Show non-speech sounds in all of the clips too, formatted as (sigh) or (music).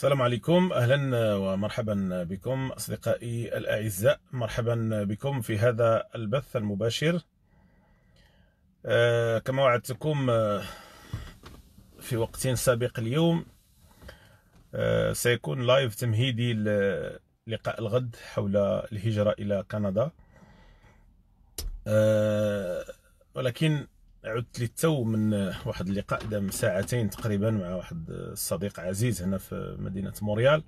السلام عليكم اهلا ومرحبا بكم اصدقائي الاعزاء مرحبا بكم في هذا البث المباشر آه، كما وعدتكم آه، في وقت سابق اليوم آه، سيكون لايف تمهيدي للقاء الغد حول الهجره الى كندا ولكن عدت لي تو من واحد اللقاء دام ساعتين تقريبا مع واحد الصديق عزيز هنا في مدينه موريال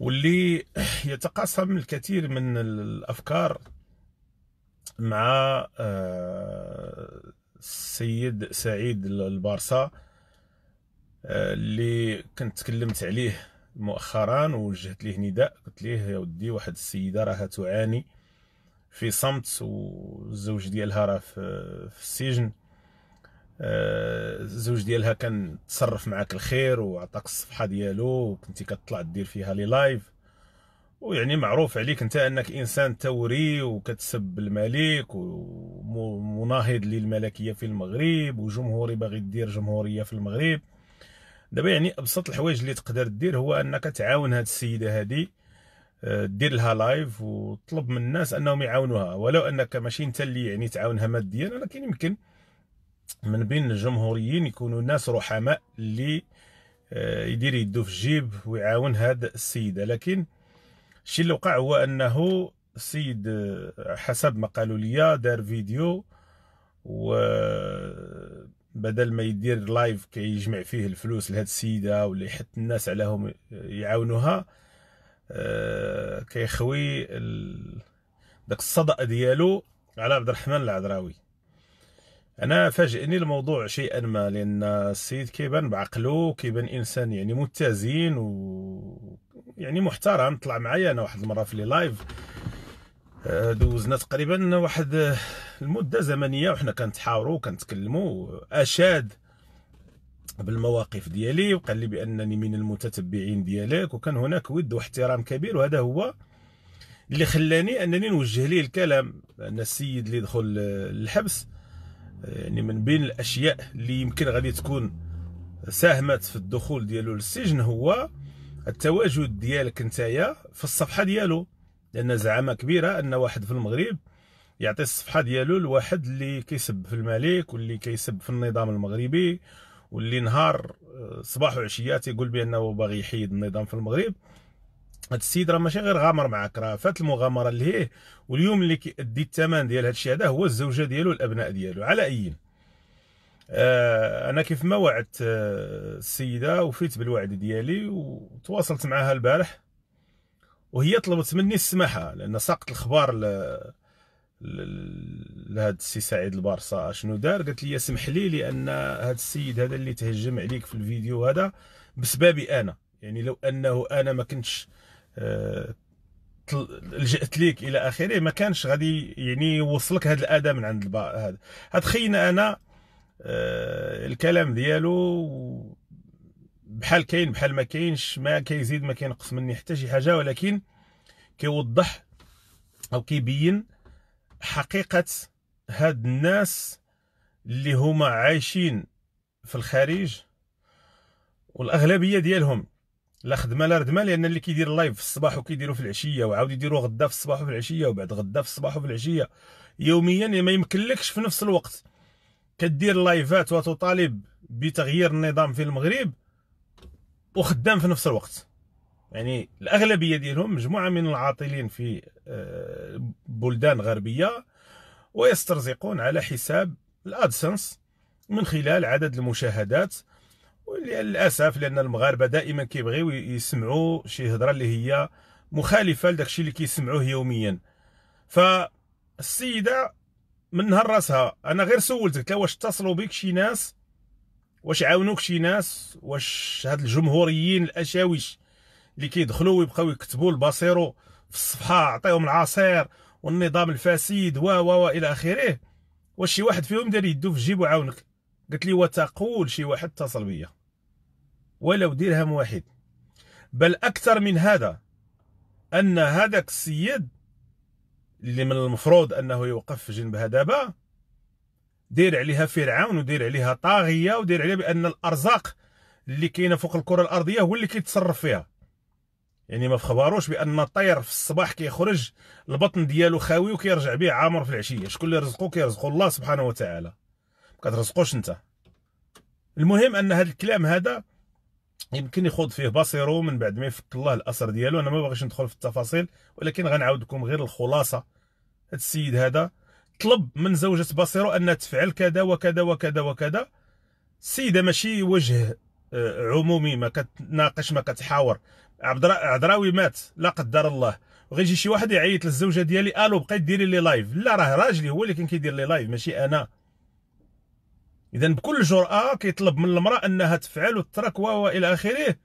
واللي يتقاسم الكثير من الافكار مع آه، السيد سعيد البارسا آه، اللي كنت تكلمت عليه مؤخرا ووجهت ليه نداء قلت ليه يا ودي واحد السيده راها تعاني في صمت والزوج ديالها راه في, في السجن الزوج آه، ديالها كان تصرف معاك الخير وعطاك الصفحه ديالو وكنتي كتطلع دير فيها لي لايف ويعني معروف عليك انت انك انسان ثوري وكتسب الملك ومناهض للملكيه في المغرب وجمهوري باغي دير جمهوريه في المغرب دابا يعني ابسط الحوايج اللي تقدر دير هو انك تعاون هاد السيده هادي دير لها لايف وطلب من الناس انهم يعاونوها ولو انك ماشي انت اللي يعني تعاونها ماديا ولكن يمكن من بين الجمهوريين يكونوا ناس رحماء اللي آه، يدير يدو في الجيب ويعاون هذا السيده لكن الشيء اللي وقع هو انه السيد آه، حسب ما قالوا لي دار فيديو و آه، بدل ما يدير لايف كيجمع كي فيه الفلوس لهاد السيده ولا يحث الناس عليهم يعاونوها آه، كيخوي داك الصدأ ديالو على عبد الرحمن العذراوي انا فاجئني الموضوع شيئا ما لان السيد كيبان بعقله كيبان انسان يعني متزن و يعني محترم طلع معايا انا واحد المره في لي لايف آه، دوزنا تقريبا واحد المده زمنيه وحنا كنتحاوروا وكنتكلموا اشاد بالمواقف ديالي وقال لي بانني من المتتبعين ديالك وكان هناك ود واحترام كبير وهذا هو اللي خلاني انني نوجه ليه الكلام ان السيد اللي دخل الحبس يعني من بين الاشياء اللي يمكن غادي تكون ساهمت في الدخول ديالو للسجن هو التواجد ديالك نتايا في الصفحه ديالو لان زعامه كبيره ان واحد في المغرب يعطي الصفحه ديالو لواحد اللي كيسب في الملك واللي كيسب في النظام المغربي واللي نهار آه، صباح وعشيه تيقول بانه باغي يحيد النظام في المغرب هاد السيد راه ماشي غير غامر معاك راه فات المغامره لهيه واليوم اللي كيأدي الثمن ديال هاد الشيء هذا هو الزوجه ديالو والابناء ديالو على اي آه، انا كيف ما وعدت آه، السيده وفيت بالوعد ديالي وتواصلت معها البارح وهي طلبت مني السماحه لان ساقط الخبار لهاد السي سعيد البارصا شنو دار قالت لي سمح لي لان هاد السيد هذا اللي تهجم عليك في الفيديو هذا بسببي انا يعني لو انه انا ما كنتش آه، لجأت ليك الى اخره ما كانش غادي يعني يوصلك هذا الاذى من عند هذا هاد خينا انا آه، الكلام ديالو بحال كاين بحال ما كاينش ما كيزيد ما كينقص مني حتى شي حاجه ولكن كيوضح او كيبين حقيقه هاد الناس اللي هما عايشين في الخارج والاغلبيه ديالهم لا خدمه لا ردمه لان اللي كيدير اللايف في الصباح وكيديروا في العشيه وعاود يديروا غدا في الصباح وفي العشيه وبعد غدا في الصباح وفي العشيه يوميا ما يمكنلكش في نفس الوقت كدير لايفات وتطالب بتغيير النظام في المغرب وخدام في نفس الوقت يعني الاغلبيه ديالهم مجموعه من العاطلين في آه، بلدان غربيه ويسترزقون على حساب الادسنس من خلال عدد المشاهدات وللاسف لان المغاربه دائما كيبغيو يسمعوا شي هضره اللي هي مخالفه لداكشي اللي كيسمعوه يوميا فالسيده من نهار راسها انا غير سولتك قلت لها واش اتصلوا بك شي ناس واش عاونوك شي ناس واش هاد الجمهوريين الاشاويش اللي كيدخلوا ويبقاو يكتبوا البصيرو في الصفحه عطيهم العصير والنظام الفاسد و و و الى اخره واش شي واحد فيهم دار يدو في جيب وعاونك قلت لي وتقول شي واحد اتصل بيا ولو درهم واحد بل اكثر من هذا ان هذاك السيد اللي من المفروض انه يوقف في جنبها دابا دير عليها فرعون ودير عليها طاغيه ودير عليها بان الارزاق اللي كاينه فوق الكره الارضيه هو اللي كيتصرف فيها يعني ما فخباروش بان الطير في الصباح كيخرج البطن ديالو خاوي وكيرجع به عامر في العشيه شكون اللي رزقو كيرزقو الله سبحانه وتعالى ما كترزقوش انت المهم ان هذا الكلام هذا يمكن يخوض فيه بصيرو من بعد ما يفك الله الاثر ديالو انا ما باغيش ندخل في التفاصيل ولكن غنعاود لكم غير الخلاصه هذا السيد هذا طلب من زوجة بصيرو انها تفعل كذا وكذا وكذا وكذا السيده ماشي وجه آه، عمومي ما كتناقش ما كتحاور عبد عذراوي مات لا قدر الله وغيجي شي واحد يعيط للزوجه ديالي الو بقيت ديري لي لايف لا راه راجلي هو اللي كان كيدير لي لايف ماشي انا اذا بكل جراه كيطلب من المراه انها تفعل وتترك و الى اخره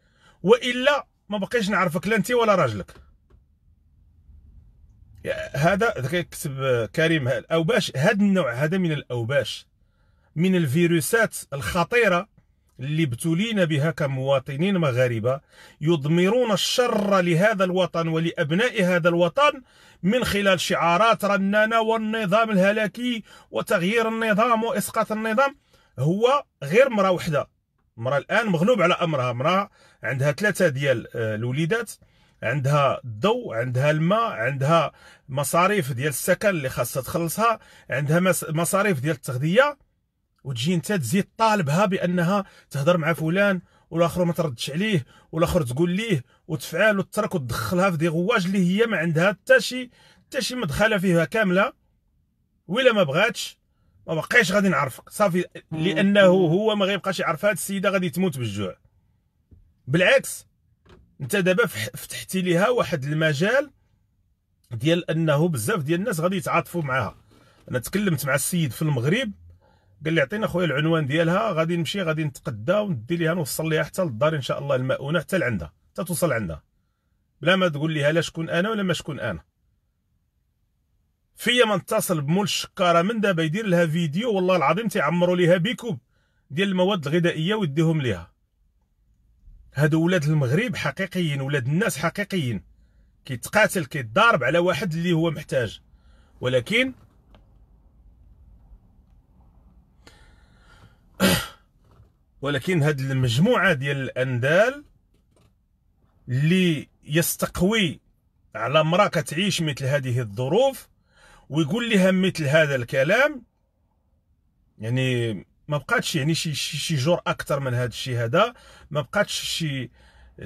والا ما بقيتش نعرفك لا انت ولا راجلك هذا كيكتب آه، كريم الاوباش هذا النوع هذا من الاوباش من الفيروسات الخطيره اللي ابتلينا بها كمواطنين مغاربة يضمرون الشر لهذا الوطن ولأبناء هذا الوطن من خلال شعارات رنانة والنظام الهلاكي وتغيير النظام وإسقاط النظام هو غير مرأة وحدة مرأة الآن مغلوب على أمرها مرأة عندها ثلاثة ديال آه، الوليدات عندها الضوء عندها الماء عندها مصاريف ديال السكن اللي خاصها تخلصها عندها مصاريف ديال التغذيه وتجي انت تزيد طالبها بانها تهضر مع فلان والاخر ما تردش عليه والاخر تقول ليه وتفعل وتترك وتدخلها في دي غواج اللي هي ما عندها حتى شي حتى شي مدخله فيها كامله ولا ما بغاتش ما بقاش غادي نعرفك صافي لانه هو ما غيبقاش يعرف هذه السيده غادي تموت بالجوع بالعكس انت دابا فتحتي ليها واحد المجال ديال انه بزاف ديال الناس غادي يتعاطفوا معاها انا تكلمت مع السيد في المغرب قال لي عطينا خويا العنوان ديالها غادي نمشي غادي نتقدى وندي ليها نوصل ليها حتى للدار ان شاء الله المؤونه حتى لعندها حتى توصل عندها بلا ما تقول ليها لا شكون انا ولا ما شكون انا فيا ما اتصل بمول الشكاره من دابا يدير لها فيديو والله العظيم تيعمروا ليها بيكوب ديال المواد الغذائيه ويديهم ليها هادو ولاد المغرب حقيقيين ولاد الناس حقيقيين كيتقاتل كيتضارب على واحد اللي هو محتاج ولكن ولكن هاد المجموعه ديال الاندال اللي يستقوي على امراه كتعيش مثل هذه الظروف ويقول لها مثل هذا الكلام يعني ما بقاتش يعني شي شي جور اكثر من هذا الشيء هذا ما بقاتش شي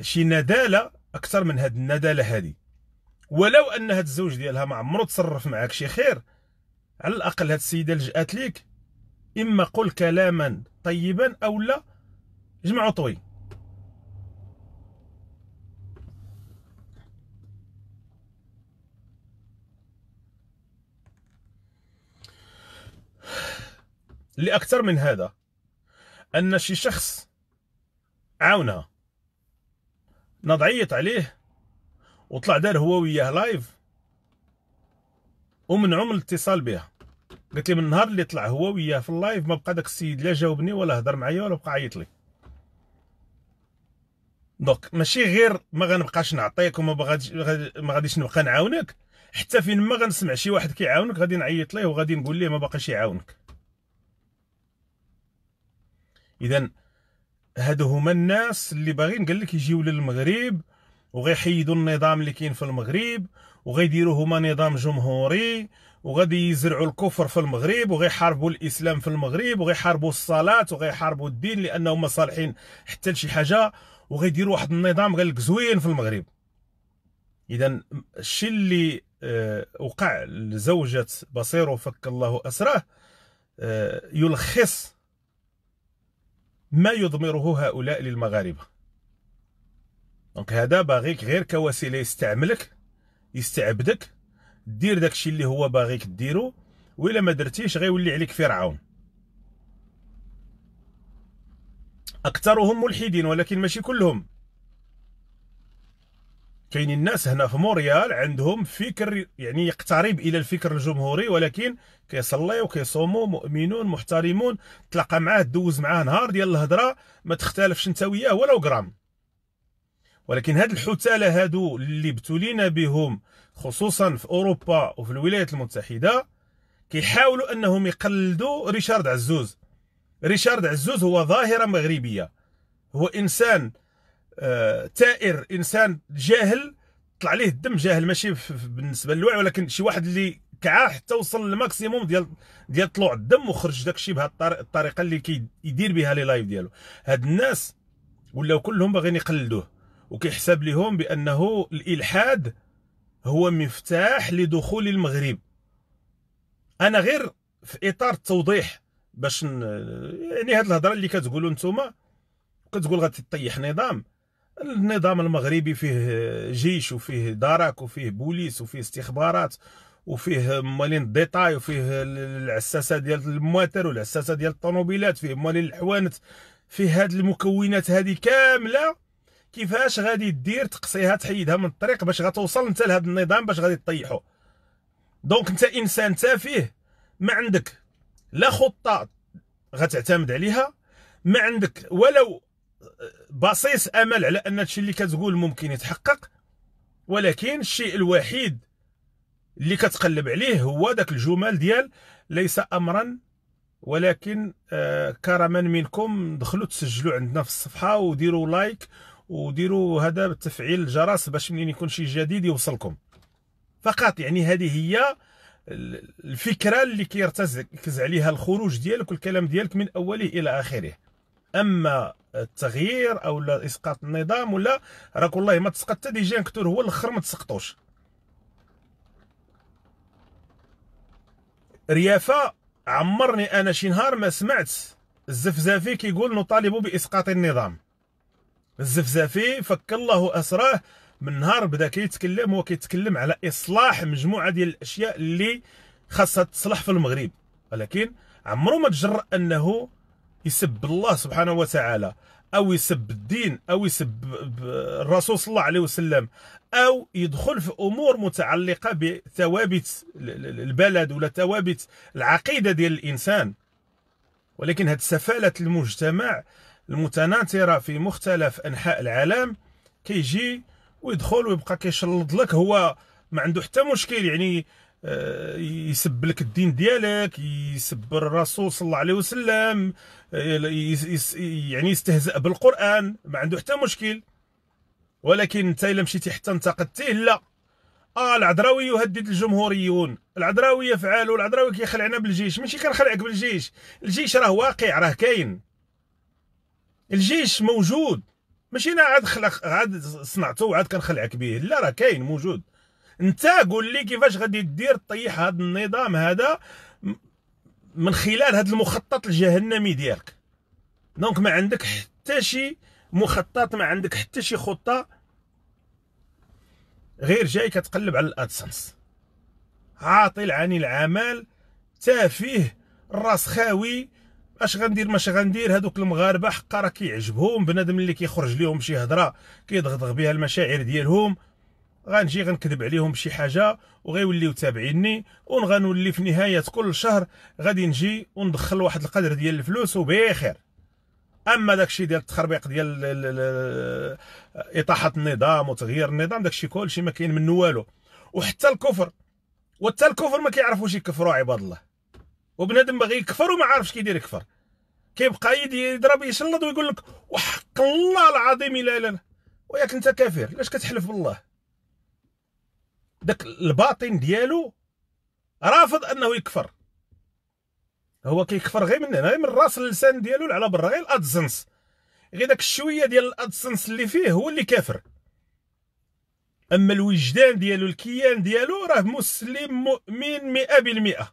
شي نداله اكثر من هذه النداله هذه ولو ان هاد الزوج ديالها ما عمرو تصرف معك شي خير على الاقل هاد السيده لجات ليك اما قل كلاما طيبا او لا جمع عضوي لأكثر من هذا أن شي شخص عاونها نضعيت عليه وطلع دار هو وياه لايف ومنعوا من الاتصال بها قالت لي من النهار اللي طلع هو وياه في اللايف ما بقى داك السيد لا جاوبني ولا هضر معايا ولا بقى عيط لي دونك ماشي غير ما غنبقاش نعطيك وما بغاديش ما غاديش نبقى نعاونك حتى فين ما غنسمع شي واحد كيعاونك غادي نعيط ليه وغادي نقول ليه ما باقاش يعاونك اذا هادو هما الناس اللي باغيين قال لك يجيو للمغرب وغيحيدوا النظام اللي كاين في المغرب وغيديروا هما نظام جمهوري وغادي يزرعوا الكفر في المغرب وغيحاربوا الاسلام في المغرب وغيحاربوا الصلاه وغيحاربوا الدين لانهم صالحين حتى لشي حاجه وغيديروا واحد النظام قال لك زوين في المغرب اذا الشيء اللي آه، وقع لزوجة بصير فك الله أسره آه، يلخص ما يضمره هؤلاء للمغاربة دونك هذا باغيك غير كوسيلة يستعملك يستعبدك دير داكشي اللي هو باغيك ديرو وإلا ما درتيش غيولي عليك فرعون أكثرهم ملحدين ولكن ماشي كلهم كاين الناس هنا في موريال عندهم فكر يعني يقترب الى الفكر الجمهوري ولكن كيصلي وكيصوموا مؤمنون محترمون تلاقى معاه دوز معاه نهار ديال الهضره ما تختلفش انت وياه ولو غرام ولكن هاد الحتاله هادو اللي ابتلينا بهم خصوصا في اوروبا وفي الولايات المتحده كيحاولوا انهم يقلدوا ريشارد عزوز ريشارد عزوز هو ظاهره مغربيه هو انسان آه تائر انسان جاهل طلع عليه الدم جاهل ماشي بالنسبه للوعي ولكن شي واحد اللي كعاه حتى وصل للماكسيموم ديال ديال طلوع الدم وخرج داكشي بهذه الطريقه اللي كيدير بها لي لايف ديالو هاد الناس ولاو كلهم باغيين يقلدوه وكيحسب لهم بانه الالحاد هو مفتاح لدخول المغرب انا غير في اطار التوضيح باش ن... يعني هاد الهضره اللي كتقولوا نتوما كتقول غادي نظام النظام المغربي فيه جيش وفيه دارك وفيه بوليس وفيه استخبارات وفيه موالين الديتاي وفيه العساسه ديال المواتر والعساسه ديال الطوموبيلات فيه موالين الحوانت فيه هاد المكونات هذه كامله كيفاش غادي دير تقصيها تحيدها من الطريق باش غتوصل انت لهذا النظام باش غادي تطيحو دونك انت انسان تافه ما عندك لا خطه غتعتمد عليها ما عندك ولو بصيص امل على ان هادشي اللي كتقول ممكن يتحقق ولكن الشيء الوحيد اللي كتقلب عليه هو داك الجمل ديال ليس امرا ولكن آه، كرما منكم دخلوا تسجلوا عندنا في الصفحه وديروا لايك وديروا هذا بتفعيل الجرس باش منين يكون شي جديد يوصلكم فقط يعني هذه هي الفكره اللي كيرتكز عليها الخروج ديالك والكلام ديالك من اوله الى اخره اما التغيير او لا اسقاط النظام ولا راك والله ما تسقط حتى ديجان كتور هو الاخر ما تسقطوش ريافه عمرني انا شي نهار ما سمعت الزفزافي كيقول نطالب باسقاط النظام الزفزافي فك الله اسراه من نهار بدا كيتكلم هو كيتكلم على اصلاح مجموعه ديال الاشياء اللي خاصها تصلح في المغرب ولكن عمرو ما تجرأ انه يسب الله سبحانه وتعالى او يسب الدين او يسب الرسول صلى الله عليه وسلم او يدخل في امور متعلقه بثوابت البلد ولا ثوابت العقيده ديال الانسان ولكن هاد سفاله المجتمع المتناثره في مختلف انحاء العالم كيجي ويدخل ويبقى كيشلط لك هو ما عنده حتى مشكل يعني آه، يسب لك الدين ديالك يسب الرسول صلى الله عليه وسلم آه، يعني يستهزأ بالقران ما عنده حتى مشكل ولكن انت الا مشيتي حتى انتقدتيه لا اه العدراوي يهدد الجمهوريون العدراوي يفعلوا العدراوي كيخلعنا بالجيش ماشي كنخلعك بالجيش الجيش راه واقع راه كاين الجيش موجود ماشي انا عاد خلق عاد صنعته وعاد كنخلعك به لا راه كاين موجود انت قول لي كيفاش غادي دير طيح هذا النظام هذا من خلال هذا المخطط الجهنمي ديالك دونك ما عندك حتى شي مخطط ما عندك حتى شي خطه غير جاي كتقلب على الادسنس عاطل عن العمل تافه خاوي اش غندير ماش غندير هذوك المغاربه حقا راه كيعجبهم بنادم اللي كيخرج لهم شي هضره كيضغضغ بها المشاعر ديالهم غنجي غنكذب عليهم بشي حاجه وغيوليو تابعيني وغنولي في نهايه كل شهر غادي نجي وندخل واحد القدر ديال الفلوس وبخير اما داكشي ديال التخربيق ديال اطاحه النظام وتغيير النظام داكشي كلشي ما كاين منه والو وحتى الكفر وحتى الكفر ما كيعرفوش يكفروا عباد الله وبنادم باغي يكفر وما عارفش كيدير يكفر كيبقى يضرب يشلط ويقول لك وحق الله العظيم لا لا وياك انت كافر لاش كتحلف بالله داك الباطن ديالو رافض انه يكفر هو كيكفر غير من هنا غير من راس اللسان ديالو على برا غير الادسنس غير داك الشويه ديال الادسنس اللي فيه هو اللي كافر اما الوجدان ديالو الكيان ديالو راه مسلم مؤمن 100%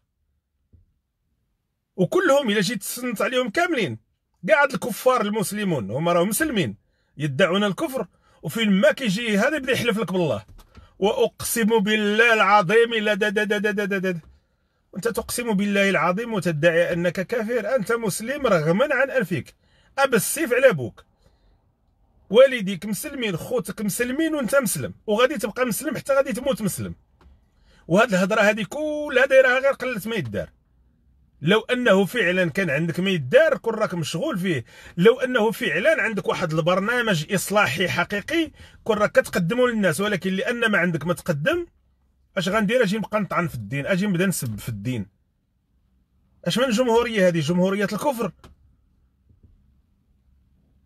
وكلهم الا جيت تصنت عليهم كاملين كاع الكفار المسلمون هما راهم مسلمين يدعون الكفر وفين ما كيجي هذا يبدا يحلف لك بالله واقسم بالله العظيم لا دا دا دا دا دا دا دا. انت تقسم بالله العظيم وتدعي انك كافر انت مسلم رغما عن انفك اب السيف على بوك والديك مسلمين خوتك مسلمين وانت مسلم وغادي تبقى مسلم حتى غادي تموت مسلم وهاد الهضره هذه كلها دايرها غير قله ما يدار لو انه فعلا كان عندك ما يدار كون راك مشغول فيه لو انه فعلا عندك واحد البرنامج اصلاحي حقيقي كون راك كتقدمه للناس ولكن لان ما عندك ما تقدم اش غندير اجي نبقى نطعن في الدين اجي نبدا نسب في الدين اش من جمهوريه هذه جمهوريه الكفر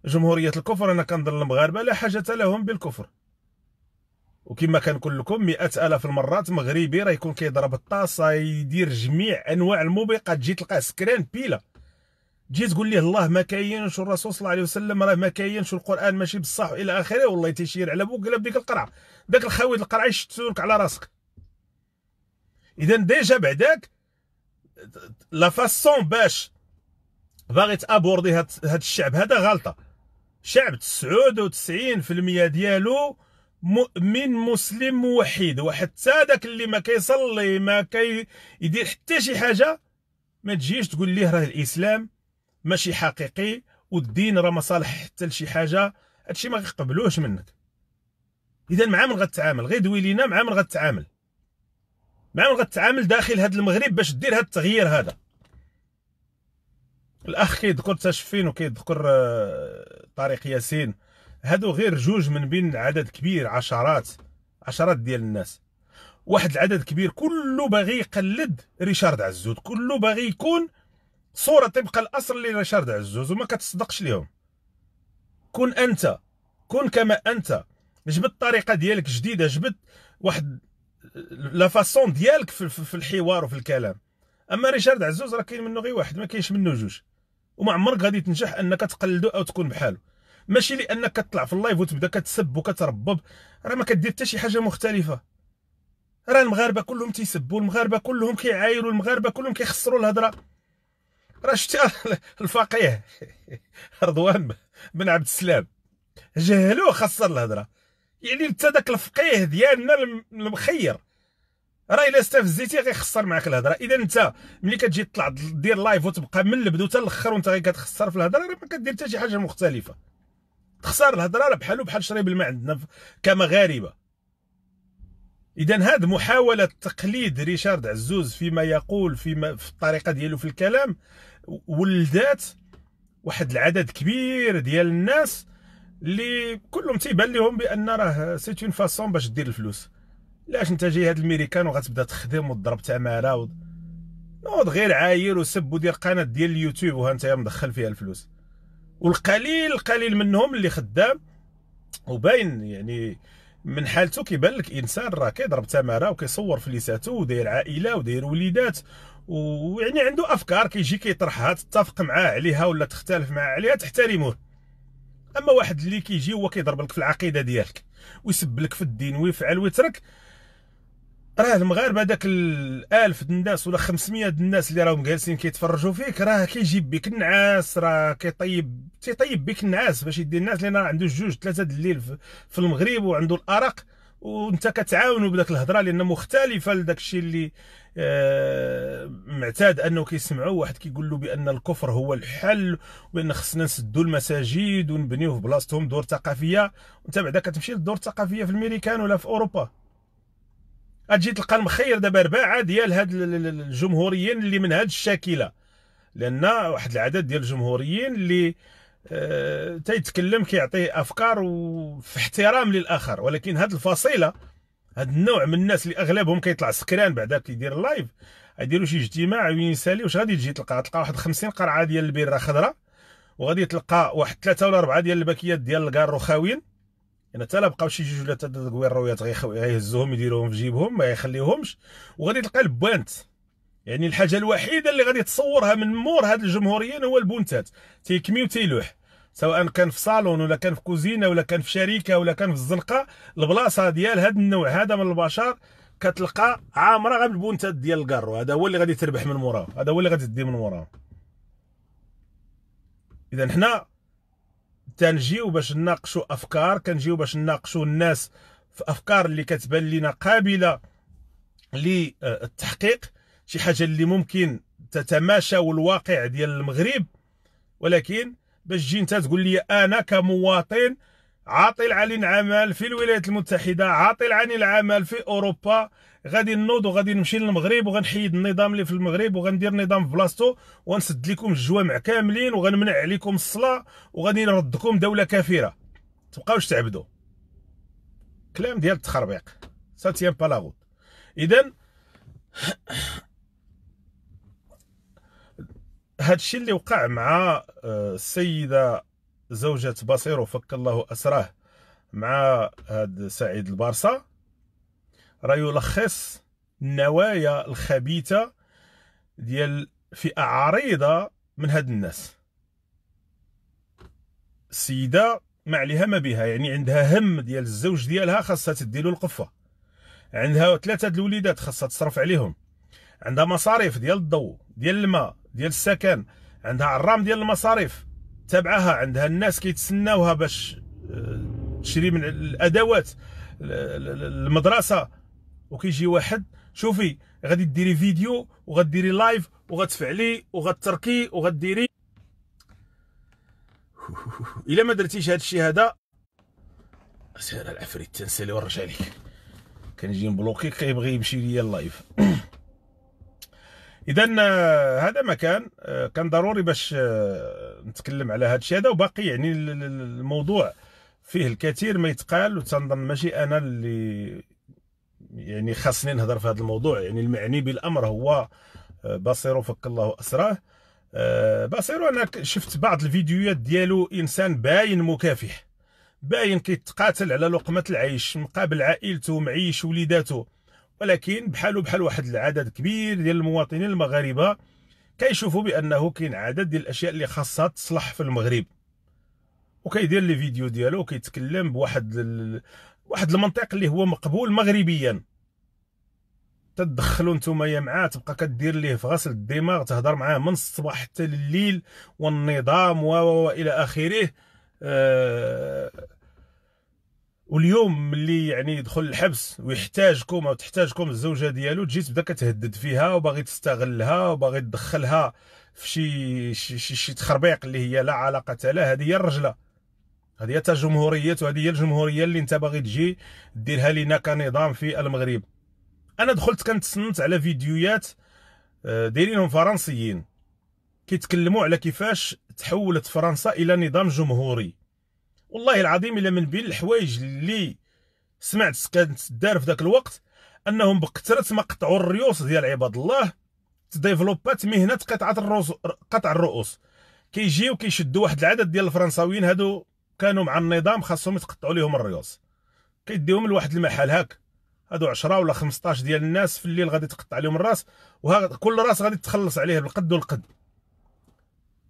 جمهوريه الكفر انا كنظن المغاربه لا حاجه لهم بالكفر وكما كنقول لكم مئات الاف المرات مغربي راه يكون كيضرب الطاسه يدير جميع انواع الموبقات تجي تلقاه سكران بيلا تجي تقول ليه الله ما كاينش والرسول صلى الله عليه وسلم راه ما كاينش والقران ماشي بصح والى اخره والله تيشير على بوك قلب ديك القرعه داك الخاوي القرعه يشتسولك على راسك اذا ديجا بعداك لا فاسون باش باغي تابوردي هاد الشعب هذا غلطه شعب 99% ديالو مؤمن مسلم موحد وحتى داك اللي ما كيصلي ما كيدير حتى شي حاجه ما تجيش تقول ليه راه الاسلام ماشي حقيقي والدين راه مصالح حتى لشي حاجه هادشي ما غيقبلوهش منك اذا مع من غتعامل دوي لينا مع من غتعامل مع من غتعامل داخل هذا المغرب باش دير هذا التغيير هذا الاخ كيذكر تشفين وكيذكر آه، طريق ياسين هادو غير جوج من بين عدد كبير عشرات عشرات ديال الناس واحد العدد كبير كله باغي يقلد ريشارد عزوز كله باغي يكون صوره طبق الاصل لريشارد عزوز وما كتصدقش ليهم كن انت كن كما انت جبد الطريقه ديالك جديده جبد واحد لا فاسون ديالك في الحوار وفي الكلام اما ريشارد عزوز راه كاين منه غير واحد ما كاينش منه جوج وما عمرك غادي تنجح انك تقلده او تكون بحاله ماشي لانك كتطلع في اللايف وتبدا كتسب وكتربب راه ما كدير حتى شي حاجه مختلفه راه المغاربه كلهم تيسبوا المغاربه كلهم كيعايروا المغاربه كلهم كيخسروا الهضره راه شتي (laughs) الفقيه (laughs) رضوان بن عبد السلام جهلوه خسر الهضره يعني انت داك الفقيه ديالنا المخير راه الا استفزيتي غيخسر معاك الهضره اذا انت ملي كتجي تطلع دير لايف وتبقى من البدو حتى الاخر وانت غير كتخسر في الهضره راه ما كدير حتى شي حاجه مختلفه تخسر الهضره راه بحالو بحال شريب الماء عندنا كمغاربه اذا هذه محاوله تقليد ريشارد عزوز فيما يقول فيما في الطريقه ديالو في الكلام ولدات واحد العدد كبير ديال الناس اللي كلهم تيبان لهم بان راه سيت اون فاسون باش دير الفلوس لاش انت جاي هاد الميريكان وغتبدا تخدم وتضرب تعماره نوض غير عاير وسب ودير قناه ديال اليوتيوب وها انت مدخل فيها الفلوس والقليل القليل منهم اللي خدام وباين يعني من حالته كيبان لك انسان راه كيضرب تماره وكيصور في وداير عائله وداير وليدات ويعني عنده افكار كيجي كيطرحها تتفق معاه عليها ولا تختلف معاه عليها تحترموه اما واحد اللي كيجي هو كيضرب لك في العقيده ديالك ويسب لك في الدين ويفعل ويترك راه المغاربه داك ال 1000 الناس ولا 500 الناس اللي راهم جالسين كيتفرجوا فيك راه كيجيب بك النعاس راه كيطيب تيطيب بك النعاس باش يدي الناس لان راه عنده جوج ثلاثه الليل في المغرب وعنده الارق وانت كتعاونوا بداك الهضره لان مختلفه لداك الشيء اللي آه معتاد انه كيسمعوا واحد كيقول له بان الكفر هو الحل وان خصنا نسدوا المساجد ونبنيو في بلاصتهم دور ثقافيه وانت بعدا كتمشي للدور الثقافيه في الميريكان ولا في اوروبا غتجي تلقى المخير دابا رباعه ديال هاد الجمهوريين اللي من هاد الشاكله لان واحد العدد ديال الجمهوريين اللي أه تيتكلم كيعطي افكار وفي احترام للاخر ولكن هاد الفصيله هاد النوع من الناس اللي اغلبهم كيطلع سكران بعدا كيدير اللايف غيديروا شي اجتماع وينسالي واش غادي تجي تلقى تلقى واحد 50 قرعه ديال البيره خضراء وغادي تلقى واحد ثلاثه ولا اربعه ديال الباكيات ديال الكار خاوين يعني حتى لا بقاو شي جوج ولا ثلاثه الكويرويات غيهزوهم يديروهم في جيبهم ما يخليهمش وغادي تلقى البوانت يعني الحاجه الوحيده اللي غادي تصورها من مور هاد الجمهوريين هو البونتات تيكمي وتيلوح سواء كان في صالون ولا كان في كوزينه ولا كان في شركه ولا كان في الزنقه البلاصه ديال هاد النوع هذا من البشر كتلقى عامره غير بالبونتات ديال الكارو هذا هو اللي غادي تربح من موراه هذا هو اللي غادي تدي من موراه اذا حنا تنجيو باش نناقشوا افكار كنجيو باش نناقشوا الناس في افكار اللي كتبان لنا قابله للتحقيق شي حاجه اللي ممكن تتماشى والواقع ديال المغرب ولكن باش تجي انت تقول لي انا كمواطن عاطل عن العمل في الولايات المتحده عاطل عن العمل في اوروبا غادي نوض وغادي نمشي للمغرب وغنحيد النظام اللي في المغرب وغندير نظام في بلاصتو ونسد لكم الجوامع كاملين وغنمنع عليكم الصلاه وغادي نردكم دوله كافره تبقاوش تعبدوا كلام ديال التخربيق ساتيام بالاغوت اذا هادشي اللي وقع مع آه، السيده زوجة بصير فك الله أسراه مع هاد سعيد البارسا راه يلخص النوايا الخبيثة ديال فئة عريضة من هاد الناس سيدة ما عليها ما بها يعني عندها هم ديال الزوج ديالها خاصها تديلو القفة عندها ثلاثة الوليدات خاصها تصرف عليهم عندها مصاريف ديال الضو ديال الماء ديال السكن عندها عرام ديال المصاريف تبعها عندها الناس كيتسناوها باش آه، تشري من الادوات المدرسه وكيجي واحد شوفي غادي ديري فيديو وغديري لايف وغتفعلي وغتركي وغديري (laughs) الا ما درتيش هذا الشيء هذا سير العفريت تنسالي ونرجع لك كنجي نبلوكي كيبغي يمشي ليا اللايف (clears throat) اذا آه، هذا مكان آه، كان ضروري باش آه، نتكلم على هذا الشيء هذا وباقي يعني الموضوع فيه الكثير ما يتقال وتنظن ماشي انا اللي يعني خاصني نهضر في هذا الموضوع يعني المعني بالامر هو بصيرو فك الله اسراه بصيرو انا شفت بعض الفيديوهات ديالو انسان باين مكافح باين كيتقاتل على لقمه العيش مقابل عائلته معيش وليداته ولكن بحالو بحال واحد العدد كبير ديال المواطنين المغاربه كيشوفوا بانه كاين عدد ديال الاشياء اللي خاصها تصلح في المغرب وكيدير لي فيديو ديالو وكيتكلم بواحد ال... واحد المنطق اللي هو مقبول مغربيا تدخلوا نتوما يا معاه تبقى كدير ليه في غسل الدماغ تهضر معاه من الصباح حتى الليل والنظام و الى اخره أه واليوم ملي يعني يدخل الحبس ويحتاجكم او تحتاجكم الزوجه ديالو تجي تبدا كتهدد فيها وباغي تستغلها وباغي تدخلها في شي شي, شي, شي تخربيق اللي هي لا علاقه له هذه هي الرجله هذه حتى الجمهوريات وهذه هي الجمهوريه اللي انت باغي تجي ديرها لينا كنظام في المغرب انا دخلت كنتسنت على فيديوهات آه، دايرينهم فرنسيين كيتكلموا على كيفاش تحولت فرنسا الى نظام جمهوري والله العظيم الا من بين الحوايج اللي سمعت كانت دار في ذاك الوقت انهم بكثره ما قطعوا الريوس ديال عباد الله تديفلوبات مهنه قطعه الرؤوس قطع الرؤوس كيجيو كيشدوا واحد العدد ديال الفرنساويين هادو كانوا مع النظام خاصهم يتقطعوا لهم الريوس كيديهم لواحد المحل هاك هادو 10 ولا 15 ديال الناس في الليل غادي تقطع لهم الراس وكل راس غادي تخلص عليه بالقد والقد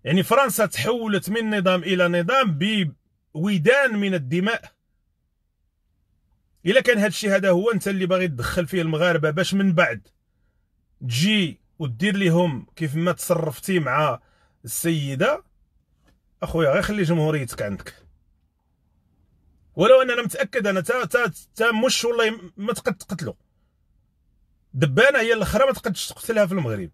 يعني فرنسا تحولت من نظام الى نظام ودان من الدماء الا كان هذا الشيء هذا هو انت اللي باغي تدخل فيه المغاربه باش من بعد تجي ودير لهم كيف ما تصرفتي مع السيده اخويا غير خلي جمهوريتك عندك ولو ان انا متاكد انا تا تا تا مش والله ما تقد تقتلو دبانه هي الاخرى ما تقدش تقتلها في المغرب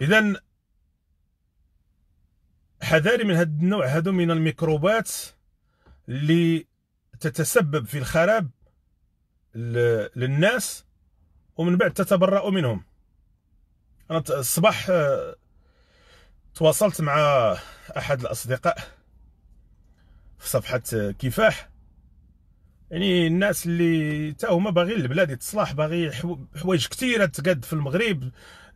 اذا حذاري من هذا النوع هذا من الميكروبات اللي تتسبب في الخراب للناس ومن بعد تتبرأ منهم انا الصباح آه، تواصلت مع احد الاصدقاء في صفحه كفاح يعني الناس اللي تا هما باغيين البلاد تصلح باغي حوايج كثيره تقاد في المغرب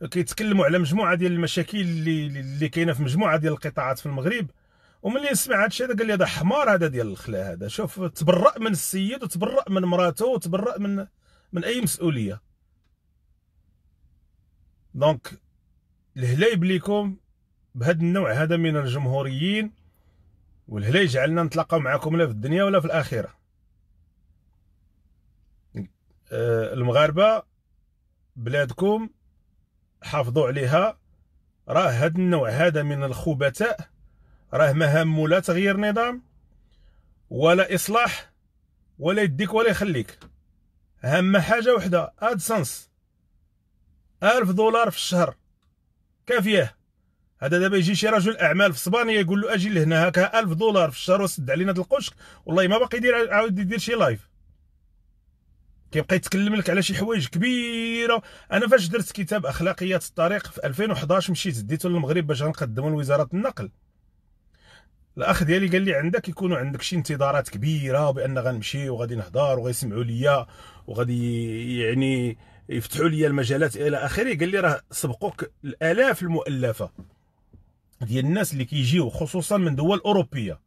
كيتكلموا على مجموعه ديال المشاكل اللي اللي كاينه في مجموعه ديال القطاعات في المغرب وملي سمع هذا هذا قال لي هذا حمار هذا ديال الخلا هذا شوف تبرأ من السيد وتبرأ من مراته وتبرأ من من اي مسؤوليه دونك الهلايب ليكم بهذا النوع هذا من الجمهوريين والهلا يجعلنا نتلاقاو معكم لا في الدنيا ولا في الاخره أه، المغاربه بلادكم حافظوا عليها راه هذا النوع هذا من الخبثاء راه ما لا تغيير نظام ولا اصلاح ولا يديك ولا يخليك هم حاجه وحده ادسنس ألف دولار في الشهر كافيه هذا دابا يجي شي رجل اعمال في اسبانيا يقول له اجي لهنا هكا ألف دولار في الشهر وسد علينا هذا القشك والله ما باقي يدير عاود يدير شي لايف كيبقى يتكلم لك على شي حوايج كبيره انا فاش درت كتاب اخلاقيات الطريق في 2011 مشيت ديته للمغرب باش نقدمه لوزاره النقل الاخ ديالي قال لي عندك يكونوا عندك شي انتظارات كبيره بان غنمشي وغادي نهضر وغيسمعوا ليا وغادي يعني يفتحوا ليا المجالات الى اخره قال لي راه سبقوك الالاف المؤلفه ديال الناس اللي كيجيو خصوصا من دول اوروبيه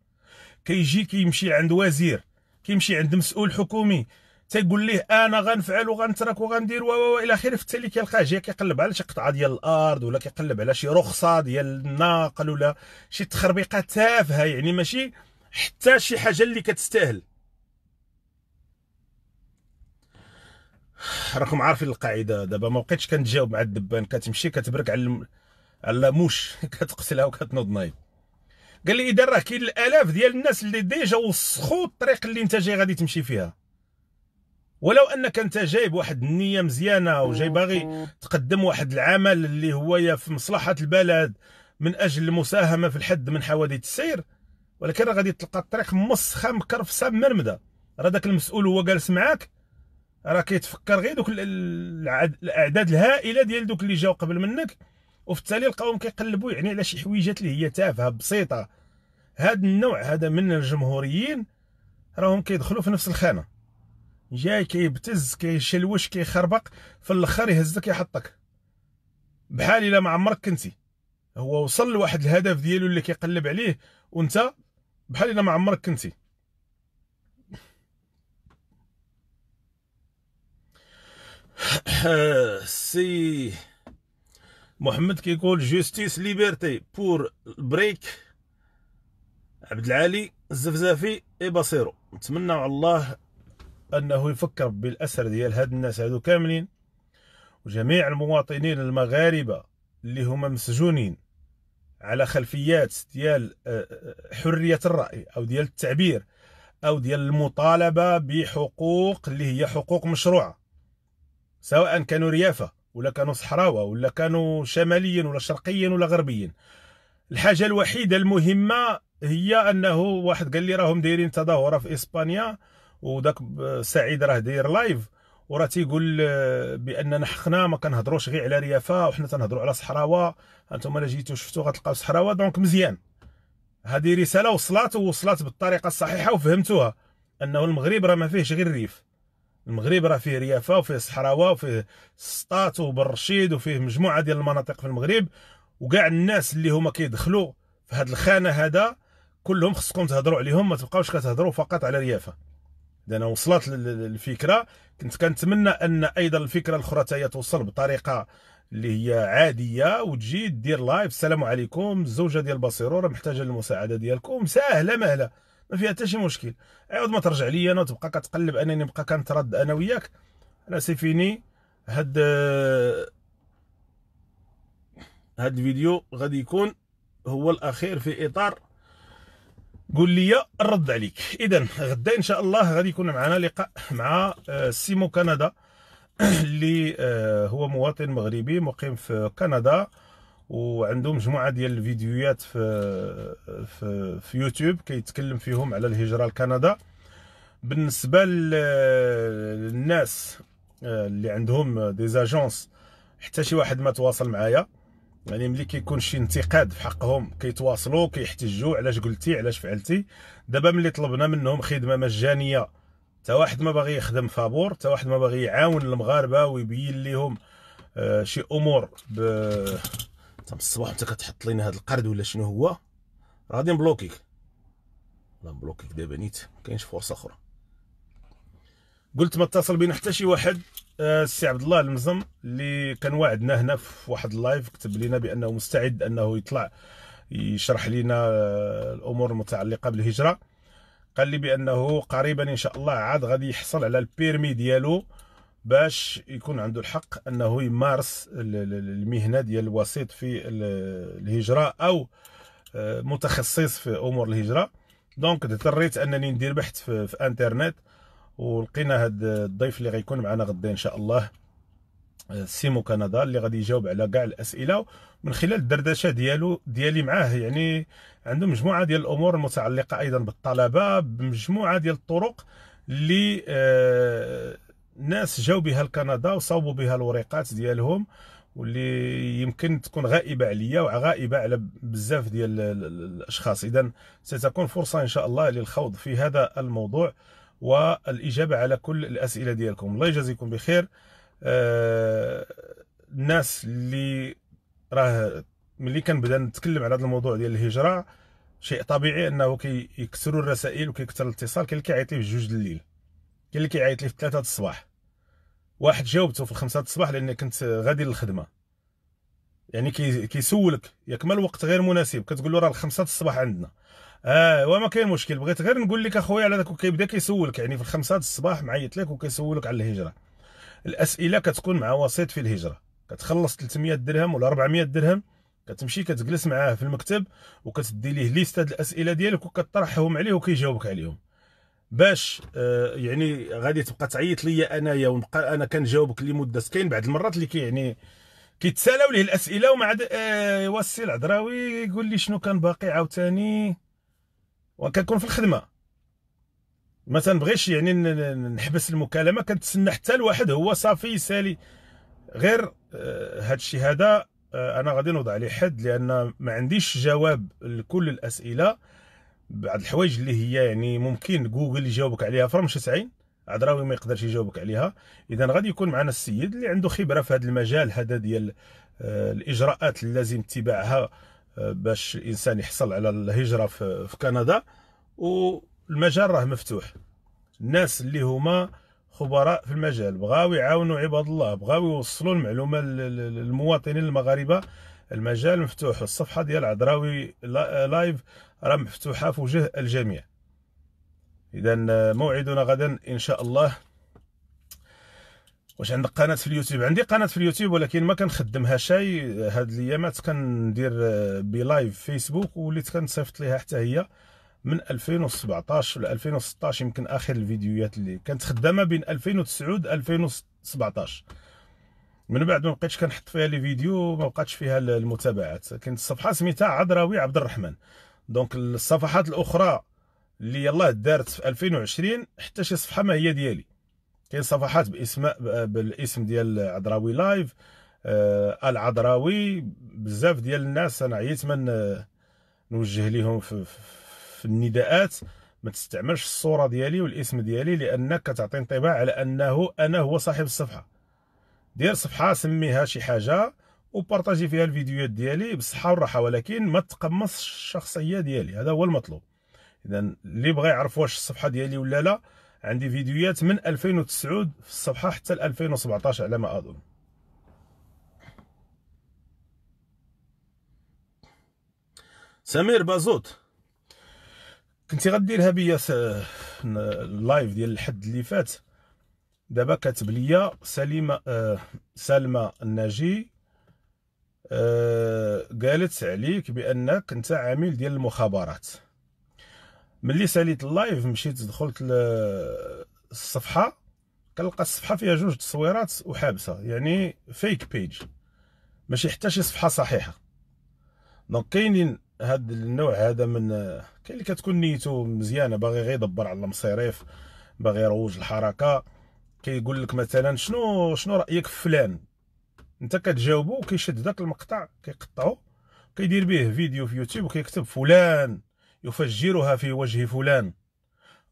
كيجي كيمشي عند وزير كيمشي عند مسؤول حكومي تيقول ليه انا غنفعل وغنترك وغندير و الى اخره في التالي كيلقاه جا كيقلب على شي قطعه ديال الارض ولا كيقلب على شي رخصه ديال الناقل ولا شي تخربيقه تافهه يعني ماشي حتى شي حاجه اللي كتستاهل راكم عارفين القاعده دابا ما بقيتش كنتجاوب مع الدبان كتمشي كتبرك على الم... على موش (laughs) كتقتلها وكتنوض نايض قال لي اذا راه كاين الالاف ديال الناس اللي ديجا وسخوا الطريق اللي انت جاي غادي تمشي فيها ولو انك انت جايب واحد النيه مزيانه وجاي باغي تقدم واحد العمل اللي هو في مصلحه البلد من اجل المساهمه في الحد من حوادث السير ولكن راه غادي تلقى الطريق مسخه مكرفسه مرمده راه داك المسؤول هو جالس معاك راه كيتفكر غير دوك الاعداد الهائله ديال دوك اللي جاو قبل منك وفي التالي لقاوهم كيقلبوا يعني على شي حويجات اللي هي تافهه بسيطه هذا النوع هذا من الجمهوريين راهم كيدخلوا في نفس الخانه جاي كيبتز كيشلوش كيخربق في الاخر يهزك يحطك بحال الا ما عمرك كنتي هو وصل لواحد الهدف ديالو اللي كيقلب عليه وانت بحال الا ما عمرك كنتي (coughs) سي محمد كيقول جوستيس ليبرتي بور بريك عبد العالي الزفزافي اي بصيرو نتمنى على الله انه يفكر بالاسر ديال هاد الناس هادو كاملين وجميع المواطنين المغاربه اللي هما مسجونين على خلفيات ديال آه، حريه الراي او ديال التعبير او ديال المطالبه بحقوق اللي هي حقوق مشروعه سواء كانوا ريافه ولا كانوا صحراوه ولا كانوا شماليين ولا شرقيين ولا غربيين الحاجه الوحيده المهمه هي انه واحد قال لي راهم دايرين تظاهره في اسبانيا وداك سعيد راه داير لايف وراه تيقول آه، باننا حقنا ما كنهضروش غير على ريافه وحنا تنهضروا على صحراوه انتم الا جيتو شفتوا غتلقاو صحراوه دونك مزيان هذه رساله وصلات ووصلات بالطريقه الصحيحه وفهمتوها انه المغرب راه ما فيهش غير الريف المغرب راه فيه ريافه وفيه صحراوه وفيه سطات وبالرشيد وفيه مجموعه ديال المناطق في المغرب وكاع الناس اللي هما كيدخلوا في هذه الخانه هذا كلهم خصكم تهضروا عليهم ما تبقاوش كتهضروا فقط على ريافه لان وصلت الفكره كنت كنتمنى ان ايضا الفكره الاخرى حتى هي توصل بطريقه اللي هي عاديه وتجي دير لايف السلام عليكم الزوجه ديال بصيرو راه محتاجه للمساعده ديالكم ساهله مهله ما فيها حتى شي مشكل عاود ما ترجع لي انا وتبقى كتقلب انني نبقى كنترد انا وياك انا سيفيني هاد هاد الفيديو غادي يكون هو الاخير في اطار قول لي الرد عليك اذا غدا ان شاء الله غادي يكون معنا لقاء مع آه، سيمو كندا (clears throat) اللي آه، هو مواطن مغربي مقيم في كندا وعنده مجموعه ديال الفيديوهات في في, في يوتيوب كيتكلم فيهم على الهجره لكندا بالنسبه آه، للناس اللي عندهم ديزاجونس حتى شي واحد ما تواصل معايا يعني ملي كيكون شي انتقاد في حقهم كيتواصلوا كيحتجوا علاش قلتي علاش فعلتي دابا ملي طلبنا منهم خدمه مجانيه حتى واحد ما باغي يخدم فابور حتى واحد ما باغي يعاون المغاربه ويبين لهم آه شي امور ب تم الصباح انت كتحط لينا هذا القرد ولا شنو هو غادي نبلوكيك لا نبلوكيك دابا نيت كاينش فرصه اخرى قلت ما اتصل بينا حتى شي واحد آه، السي عبد الله المزم اللي كان واعدنا هنا في واحد اللايف كتب لنا بانه مستعد انه يطلع يشرح لنا آه، الامور المتعلقه بالهجره قال لي بانه قريبا ان شاء الله عاد غادي يحصل على البيرمي ديالو باش يكون عنده الحق انه يمارس المهنه ديال الوسيط في الهجره او آه، متخصص في امور الهجره دونك اضطريت انني ندير بحث في, في انترنت ولقينا هاد الضيف اللي غيكون معنا غدا ان شاء الله سيمو كندا اللي غادي يجاوب على كاع الاسئله من خلال الدردشه ديالو ديالي معاه يعني عنده مجموعه ديال الامور المتعلقه ايضا بالطلبه بمجموعه ديال الطرق اللي آه، ناس جاو بها لكندا وصاوبوا بها الوريقات ديالهم واللي يمكن تكون غائبه عليا وغائبه على بزاف ديال الاشخاص اذا ستكون فرصه ان شاء الله للخوض في هذا الموضوع والاجابه على كل الاسئله ديالكم الله يجازيكم بخير آه، الناس اللي راه ملي كنبدا نتكلم على هذا الموضوع ديال الهجره شيء طبيعي انه كيكثروا الرسائل وكيكثر الاتصال كاين اللي كيعيط ليه في جوج الليل كاين اللي كيعيط ليه في ثلاثة الصباح واحد جاوبته في خمسة الصباح لان كنت غادي للخدمه يعني كيسولك ياك ما الوقت غير مناسب كتقول له راه الخمسة الصباح عندنا اه وما كاين مشكل بغيت غير نقول لك اخويا على داك كيبدا كيسولك يعني في الخمسة الصباح معيط لك وكيسولك على الهجره الاسئله كتكون مع وسيط في الهجره كتخلص 300 درهم ولا 400 درهم كتمشي كتجلس معاه في المكتب وكتدي ليه ليست هاد الاسئله ديالك وكطرحهم عليه وكيجاوبك عليهم باش آه، يعني غادي تبقى تعيط ليا انايا ونبقى انا كنجاوبك لمده كاين بعض المرات اللي يعني كيتسالاو ليه الاسئله ومع عاد آه يوصل العذراوي يقول لي شنو كان باقي عاوتاني وكنكون في الخدمه ما تنبغيش يعني نحبس المكالمه كنتسنى حتى الواحد هو صافي يسالي غير هذا آه، الشيء هذا آه، انا غادي نوضع عليه حد لان ما عنديش جواب لكل الاسئله بعض الحوايج اللي هي يعني ممكن جوجل يجاوبك عليها في رمش 90 عدراوي ما يقدرش يجاوبك عليها اذا غادي يكون معنا السيد اللي عنده خبره في هذا المجال هذا ديال آه، الاجراءات اللي لازم اتباعها باش الانسان يحصل على الهجره في كندا والمجال راه مفتوح الناس اللي هما خبراء في المجال بغاو يعاونوا عباد الله بغاو يوصلوا المعلومه للمواطنين المغاربه المجال مفتوح الصفحه ديال عدراوي لايف راه مفتوحه في وجه الجميع اذا موعدنا غدا ان شاء الله واش عندك قناه في اليوتيوب عندي قناه في اليوتيوب ولكن ما كنخدمها شاي هاد الايامات كندير آه، بلايف فيسبوك وليت كنصيفط ليها حتى هي من 2017 ألفين 2016 يمكن اخر الفيديوهات اللي كانت خدامه بين 2009 و 2017 من بعد ما بقيتش كنحط فيها لي فيديو ما بقاتش فيها المتابعات كانت الصفحه سميتها عدراوي عبد الرحمن دونك الصفحات الاخرى اللي يلاه دارت في 2020 حتى شي صفحه ما هي ديالي كاين صفحات باسم بالاسم ديال عدراوي لايف آه العدراوي بزاف ديال الناس انا عييت من آه، نوجه ليهم في, في النداءات ما تستعملش الصوره ديالي والاسم ديالي لانك كتعطي انطباع على انه انا هو صاحب الصفحه دير صفحه سميها شي حاجه وبارطاجي فيها الفيديوهات ديالي بالصحه والراحه ولكن ما تقمصش الشخصيه ديالي هذا هو المطلوب اذا اللي بغى يعرف واش الصفحه ديالي ولا لا عندي فيديوهات من 2009 في الصفحه حتى 2017 على ما اظن سمير بازوت كنتي غديرها بيا اللايف ديال الحد اللي فات دابا كاتب ليا سليمه آه، سلمى الناجي آه، قالت عليك بانك انت عميل ديال المخابرات ملي ساليت اللايف مشيت دخلت الصفحة كنلقى الصفحه فيها جوج تصويرات وحابسه يعني فيك بيج ماشي حتى شي صفحه صحيحه دونك كاينين هاد النوع هذا من كاين اللي كتكون نيته مزيانه باغي غير يدبر على المصاريف باغي يروج الحركه كيقول كي لك مثلا شنو شنو رايك في فلان انت كتجاوبو وكيشد داك المقطع كيقطعو كيدير به فيديو في يوتيوب وكيكتب فلان يفجرها في وجه فلان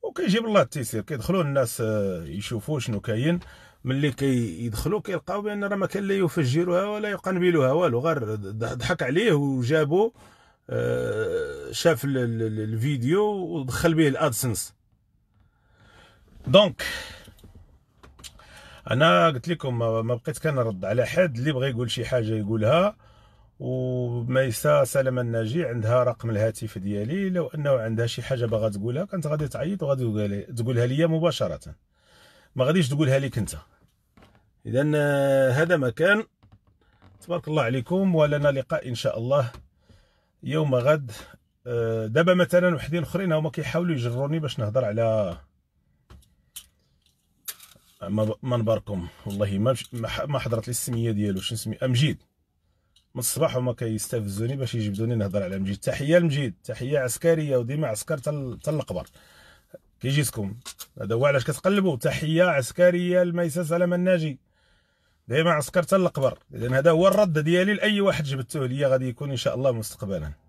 وكيجيب الله التيسير كيدخلوا الناس آه، يشوفوا شنو كاين ملي كيدخلوا كي كيلقاو بان راه ما كان لا يفجرها ولا يقنبلها والو غير ضحك عليه وجابو آه، شاف الفيديو ودخل به الادسنس دونك انا قلت لكم ما بقيت كنرد على حد اللي بغى يقول شي حاجه يقولها وميسا سلمى الناجي عندها رقم الهاتف ديالي لو انه عندها شي حاجه باغا تقولها كانت غادي تعيط وغادي تقولها لي مباشره ما غاديش تقولها ليك انت اذا آه، هذا ما كان تبارك الله عليكم ولنا لقاء ان شاء الله يوم غد آه، دابا مثلا وحدين اخرين هما كيحاولوا يجروني باش نهضر على منبركم والله ما ما حضرت لي السميه ديالو شنو سمي امجيد من الصباح هما كيستفزوني باش يجبدوني نهضر على مجيد تحيه لمجيد تحيه عسكريه وديما عسكر حتى القبر كيجيسكم هذا هو علاش كتقلبوا تحيه عسكريه لميسه سلام الناجي ديما عسكر حتى القبر اذا هذا هو الرد ديالي لاي واحد جبدته ليا غادي يكون ان شاء الله مستقبلا (laughs)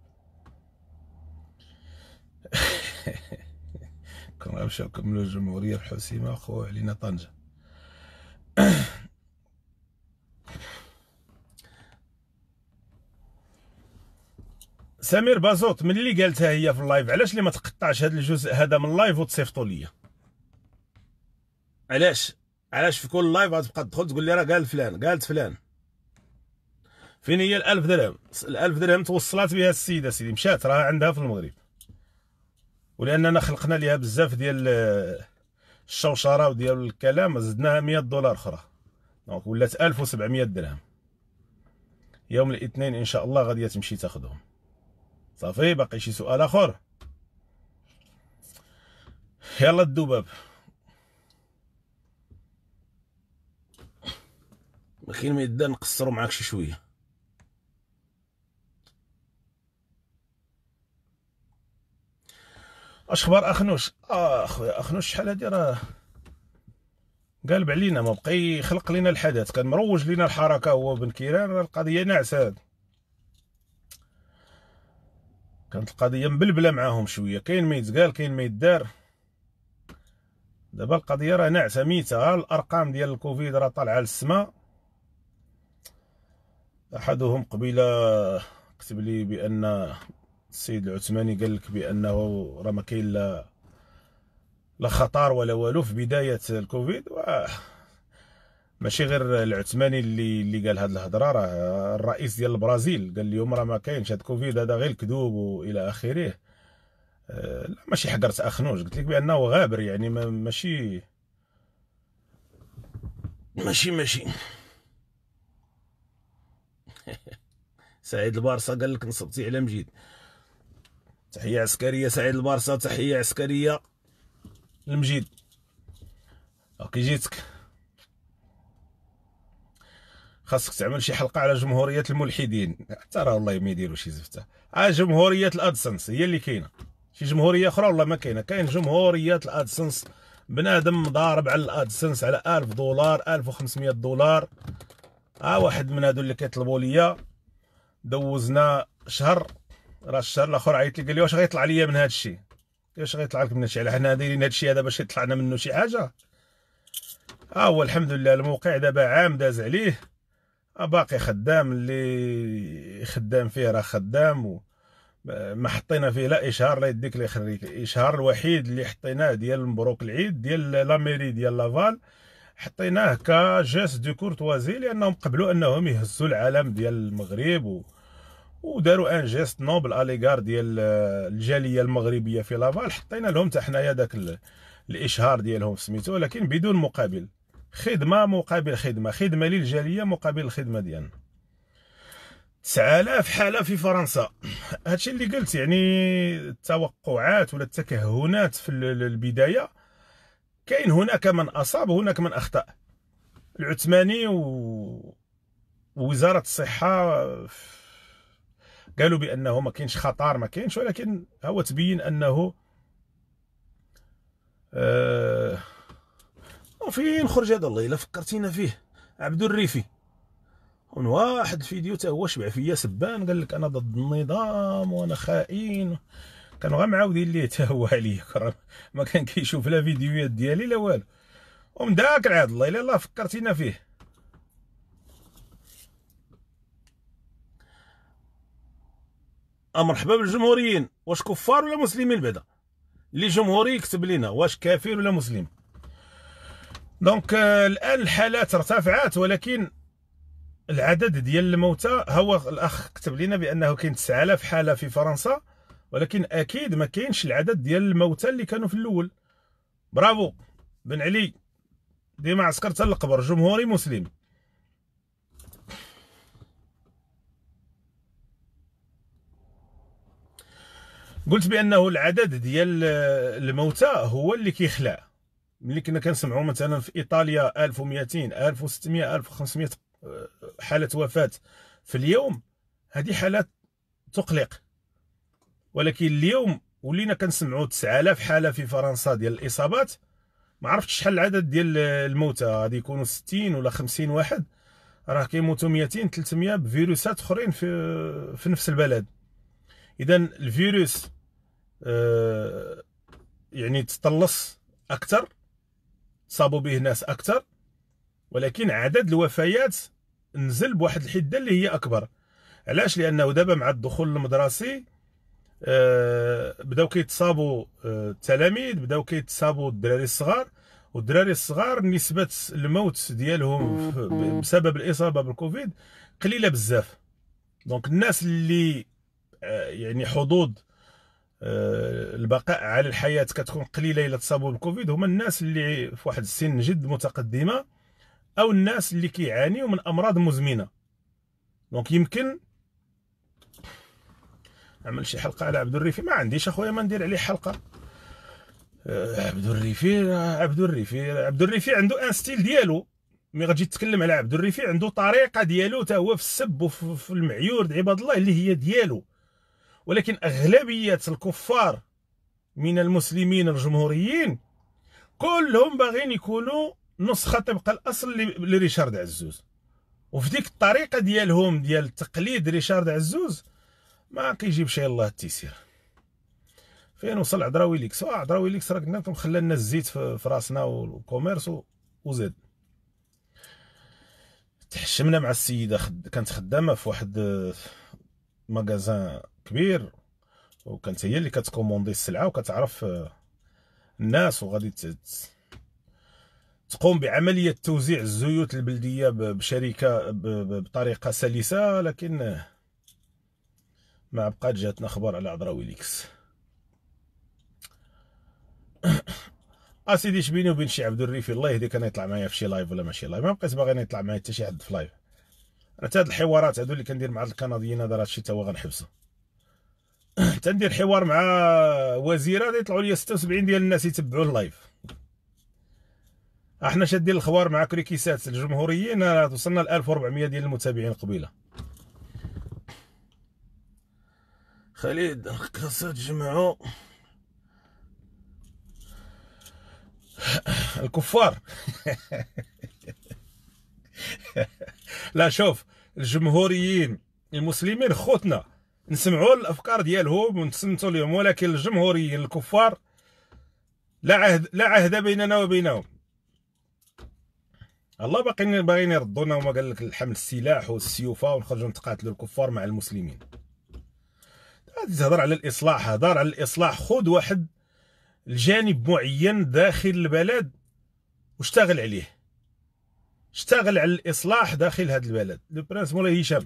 غنمشيو نكملوا الجمهوريه الحسيمه خو علينا طنجه (clears throat) سمير بازوت ملي قالتها هي في اللايف علاش اللي ما تقطعش هذا الجزء هذا من اللايف وتصيفطوا ليا علاش علاش في كل لايف غتبقى تدخل تقول لي راه قال فلان قالت فلان فين هي الألف درهم الألف درهم توصلات بها السيده سيدي مشات راها عندها في المغرب ولاننا خلقنا ليها بزاف ديال آه، الشوشره وديال الكلام زدناها 100 دولار اخرى دونك ولات 1700 درهم يوم الاثنين ان شاء الله غادي تمشي تاخذهم صافي باقي شي سؤال اخر يلا الذباب ما ما يدار نقصرو معاك شي شويه اش اخبار اخنوش آه، اخويا اخنوش شحال هادي راه قالب علينا ما بقى يخلق لينا الحدث كان مروج لينا الحركه هو بن كيران القضيه ناعسه كانت القضيه مبلبله معاهم شويه كاين ما يتقال كاين ما يدار دابا القضيه راه نعسه ميته الارقام ديال الكوفيد راه طالعه للسما احدهم قبيله كتب لي بان السيد العثماني قال لك بانه راه ما كاين لا لا خطر ولا والو في بدايه الكوفيد واه ماشي غير العثماني اللي اللي قال هذه الهضره راه الرئيس ديال البرازيل قال اليوم راه ما كاينش هذا كوفيد هذا غير الكذوب والى اخره آه، لا ماشي حقرت اخنوج قلت لك بانه غابر يعني ماشي ماشي ماشي (laughs) سعيد البارصه قال لك نصبتي على مجيد تحيه عسكريه سعيد البارصه تحيه عسكريه المجيد اوكي جيتك خاصك تعمل شي حلقه على جمهوريه الملحدين حتى راه والله ما يديروا شي زفته ا جمهوريه الادسنس هي اللي كاينه شي جمهوريه اخرى والله ما كاينه كاين جمهوريه الادسنس بنادم ضارب على الادسنس على 1000 دولار 1500 دولار ها واحد من هادو اللي كيطلبوا ليا دوزنا شهر راه الشهر الاخر عيط لي قال لي واش غيطلع ليا من هاد الشيء واش غيطلع لك من هاد الشيء حنا دايرين هاد الشيء هذا باش يطلع لنا منه شي حاجه ها هو الحمد لله الموقع دابا عام داز عليه باقي خدام اللي خدام فيه راه خدام و ما حطينا فيه لا اشهار لا يديك لي خريك الاشهار الوحيد اللي حطيناه ديال مبروك العيد ديال لا ميري ديال لافال حطيناه كجيست دو كورتوازي لانهم قبلوا انهم يهزوا العالم ديال المغرب و... وداروا ان جيست نوبل اليغار ديال الجاليه المغربيه في لافال حطينا لهم حتى حنايا داك الاشهار ديالهم سميتو ولكن بدون مقابل خدمه مقابل خدمه خدمه للجاليه مقابل الخدمه ديالنا 9000 حاله في فرنسا هادشي اللي قلت يعني التوقعات ولا التكهنات في البدايه كاين هناك من اصاب هناك من اخطا العثماني و ووزاره الصحه قالوا بانه ما كاينش خطر ما كاينش ولكن هو تبين انه آه وفين خرج هذا الله الا فكرتينا فيه عبدو الريفي واحد الفيديو تا هو شبع فيا سبان قال لك انا ضد النظام وانا خائن كانوا غير معاودين ليه تا هو عليا ما كان كيشوف لا فيديوهات ديالي لا والو ومن داك العاد الله الا الله فكرتينا فيه أه، مرحبا بالجمهوريين واش كفار ولا مسلمين بعدا اللي جمهوري يكتب لنا واش كافر ولا مسلم دونك آه، الان الحالات ارتفعت ولكن العدد ديال الموتى هو الاخ كتب لنا بانه كاين 9000 حاله في فرنسا ولكن اكيد ما كاينش العدد ديال الموتى اللي كانوا في الاول برافو بن علي ديما عسكر القبر جمهوري مسلم قلت بانه العدد ديال آه، الموتى هو اللي كيخلع ملي كنا كنسمعوا مثلا في ايطاليا 1200 1600 1500 حاله وفاه في اليوم هذه حالات تقلق ولكن اليوم ولينا كنسمعوا 9000 حاله في فرنسا ديال الاصابات ما عرفتش شحال العدد ديال الموتى غادي يكونوا 60 ولا 50 واحد راه كيموتوا 200 300 بفيروسات اخرين في في نفس البلد اذا الفيروس آه، يعني تطلص اكثر صابوا به ناس اكثر ولكن عدد الوفيات نزل بواحد الحده اللي هي اكبر علاش لانه دابا مع الدخول المدرسي آه، بداو كيتصابوا التلاميذ آه، بداو كيتصابوا الدراري الصغار والدراري الصغار نسبه الموت ديالهم بسبب الاصابه بالكوفيد قليله بزاف دونك الناس اللي آه، يعني حظوظ آه، البقاء على الحياه كتكون قليله الا تصابوا بالكوفيد هما الناس اللي في واحد السن جد متقدمه او الناس اللي كيعانيوا من امراض مزمنه دونك يمكن نعمل شي حلقه على عبد الريفي ما عنديش اخويا ما ندير عليه حلقه آه، عبد الريفي عبد الريفي عبد الريفي عنده ان ستيل ديالو مي غتجي تتكلم على عبد الريفي عنده طريقه ديالو حتى هو في السب وفي المعيور عباد الله اللي هي ديالو ولكن أغلبية الكفار من المسلمين الجمهوريين كلهم باغيين يكونوا نسخة طبق الأصل لريشارد عزوز وفي ديك الطريقة ديالهم ديال تقليد ريشارد عزوز ما كيجيب شي الله التيسير فين وصل عدراوي ليكس عدراوي ليكس راه قلنا لكم خلى لنا الزيت في راسنا والكوميرس وزاد تحشمنا مع السيده خد... كانت خدامه في واحد آه، مغازان كبير وكانت هي اللي كتكوموندي السلعه وكتعرف آه، الناس وغادي تقوم بعمليه توزيع الزيوت البلديه بشركه بطريقه سلسه لكن آه، ما بقات جاتنا اخبار على عذراوي ويليكس (coughs) اسيدي شبيني وبين شي عبد الريفي الله يهدي كان يطلع معايا في شي لايف ولا ماشي لايف ما بقيت باغي يطلع معايا حتى شي حد في لايف انا حتى هاد الحوارات هادو اللي كندير مع الكنديين هذا راه شي تا هو غنحبسه (coughs) تندير حوار مع وزيره غادي يطلعوا لي 76 ديال الناس يتبعوا اللايف احنا شادين الخوار مع كريكيسات الجمهوريين اه، وصلنا ل 1400 ديال المتابعين قبيله خالد القصات تجمعوا (coughs) الكفار (laughs) لا شوف الجمهوريين المسلمين خوتنا نسمعوا الافكار ديالهم ونتسنتوا لهم ولكن الجمهوريين الكفار لا عهد لا عهد بيننا وبينهم الله باقيين باغيين يردونا وما قال لك الحمل السلاح والسيوف ونخرجوا نتقاتلوا الكفار مع المسلمين غادي تهضر على الاصلاح هضر على الاصلاح خذ واحد الجانب معين داخل البلد واشتغل عليه اشتغل على الاصلاح داخل هذا البلد لو برانس مولاي هشام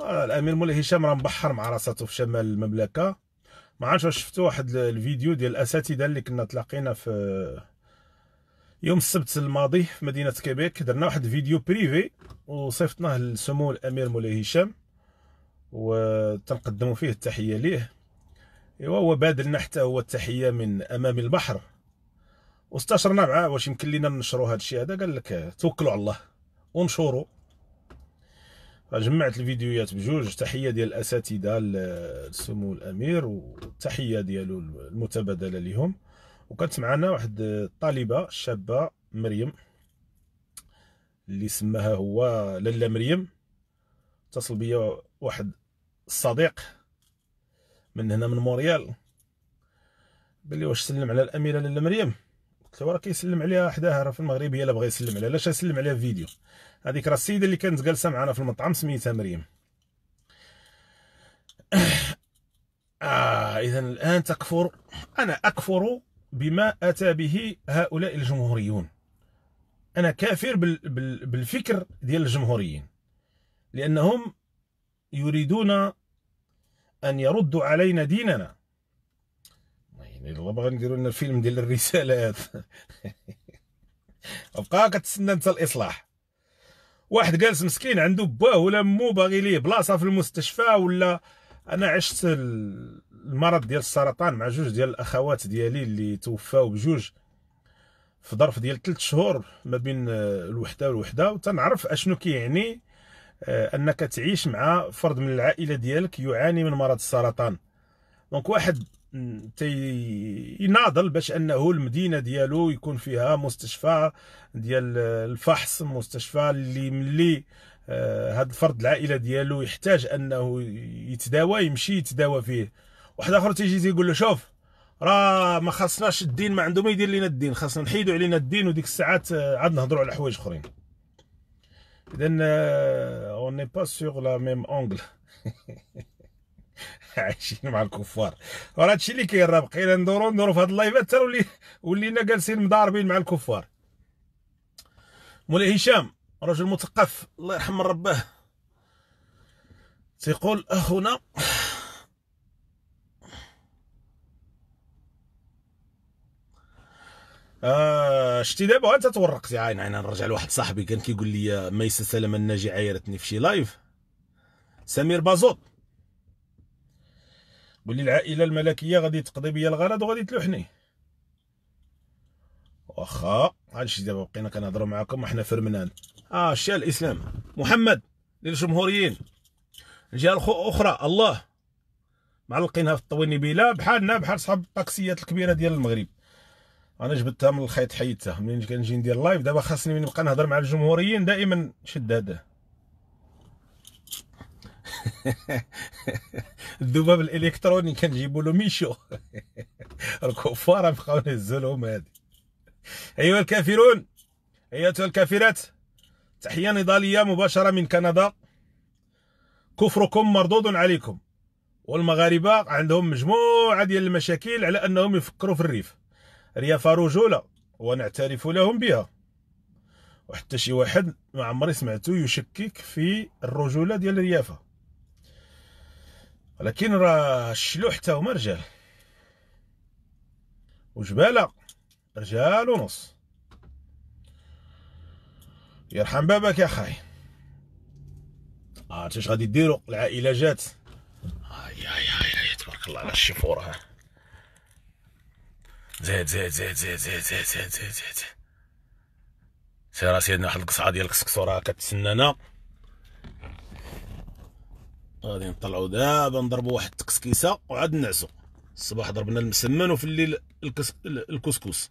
آه، الامير مولاي هشام راه مبحر مع راساتو في شمال المملكه ما عرفتش واش شفتوا واحد الفيديو ديال الاساتذه اللي كنا تلاقينا في يوم السبت الماضي في مدينه كيبيك درنا واحد الفيديو بريفي وصيفطناه لسمو الامير مولاي هشام وتنقدموا فيه التحيه ليه ايوا هو بادلنا حتى هو التحيه من امام البحر واستشرنا معاه واش يمكن لينا ننشروا هذا الشيء هذا قال لك توكلوا على الله ونشروا جمعت الفيديوهات بجوج تحيه ديال الاساتذه لسمو الامير والتحيه ديالو المتبادله لهم وكانت معنا واحد الطالبه شابه مريم اللي سماها هو لاله مريم اتصل بيا واحد الصديق من هنا من موريال قال لي واش سلم على الاميره لاله مريم قلت له راه كيسلم عليها حداها راه في المغرب هي اللي بغى يسلم عليها علاش اسلم عليها في فيديو هذيك راه السيده اللي كانت جالسه معنا في المطعم سميتها مريم (coughs) آه اذا الان تكفر انا اكفر بما اتى به هؤلاء الجمهوريون انا كافر بالفكر ديال الجمهوريين لانهم يريدون ان يردوا علينا ديننا يعني الله بغى نديروا لنا فيلم ديال الرسالات (laughs) ابقى كتسنى انت الاصلاح واحد جالس مسكين عنده باه ولا مو باغي ليه بلاصه في المستشفى ولا انا عشت المرض ديال السرطان مع جوج ديال الاخوات ديالي اللي توفاو بجوج في ظرف ديال 3 شهور ما بين آه، الوحده والوحده وتنعرف اشنو كيعني آه، انك تعيش مع فرد من العائله ديالك يعاني من مرض السرطان دونك واحد تيناضل باش انه المدينه ديالو يكون فيها مستشفى ديال الفحص مستشفى اللي ملي هذا آه، الفرد العائله ديالو يحتاج انه يتداوى يمشي يتداوى فيه واحد اخر تيجي تيقول له شوف راه ما خاصناش الدين ما عنده ما يدير لنا الدين خاصنا نحيدوا علينا الدين وديك الساعات آه، عاد نهضروا على حوايج اخرين اذا اون ني با سور لا ميم اونغل عايشين مع الكفار وراه هادشي اللي كاين راه بقينا ندورو ندورو في هاد اللايفات حتى ولي ولينا جالسين مضاربين مع الكفار مولاي هشام رجل مثقف الله يرحم رباه تيقول اخونا آه شتي دابا انت تورقتي عين عين نرجع لواحد صاحبي كان كيقول لي ميسه سلمى الناجي عايرتني في شي لايف سمير بازوط بلي العائله الملكيه غادي تقضي بيا الغرض وغادي تلوحني واخا هادشي دابا بقينا كنهضروا معاكم وحنا فرمنان اه الشيء الاسلام محمد للجمهوريين الجهه الاخرى الله معلقينها في الطويني بلا بحالنا بحال صحاب الطاكسيات الكبيره ديال المغرب انا جبتها من الخيط حيدتها منين كنجي ندير لايف دابا خاصني من نبقى نهضر مع الجمهوريين دائما شد هذا (laughs) الذباب الالكتروني كنجيبو له ميشو (laughs) الكفار بقاو نهزلهم هذه ايها الكافرون ايتها الكافرات تحيه نضاليه مباشره من كندا كفركم مردود عليكم والمغاربه عندهم مجموعه ديال المشاكل على انهم يفكروا في الريف ريافه رجوله ونعترف لهم بها وحتى شي واحد ما عمري سمعته يشكك في الرجوله ديال الريافه ولكن راه الشلوح حتى هما رجال وجبالة رجال ونص يرحم بابك يا خاي آه، عرفت اش غادي ديروا العائله جات هاي هاي هاي تبارك الله على الشفوره ها زيد زيد زيد زيد زيد زيد زيد زيد زيد سير سيدنا واحد القصعه ديال الكسكسو راه كتسنانا غادي نطلعوا دابا نضربوا واحد التكسكيسه وعاد نعسوا الصباح ضربنا المسمن وفي الليل الكس... الكسكس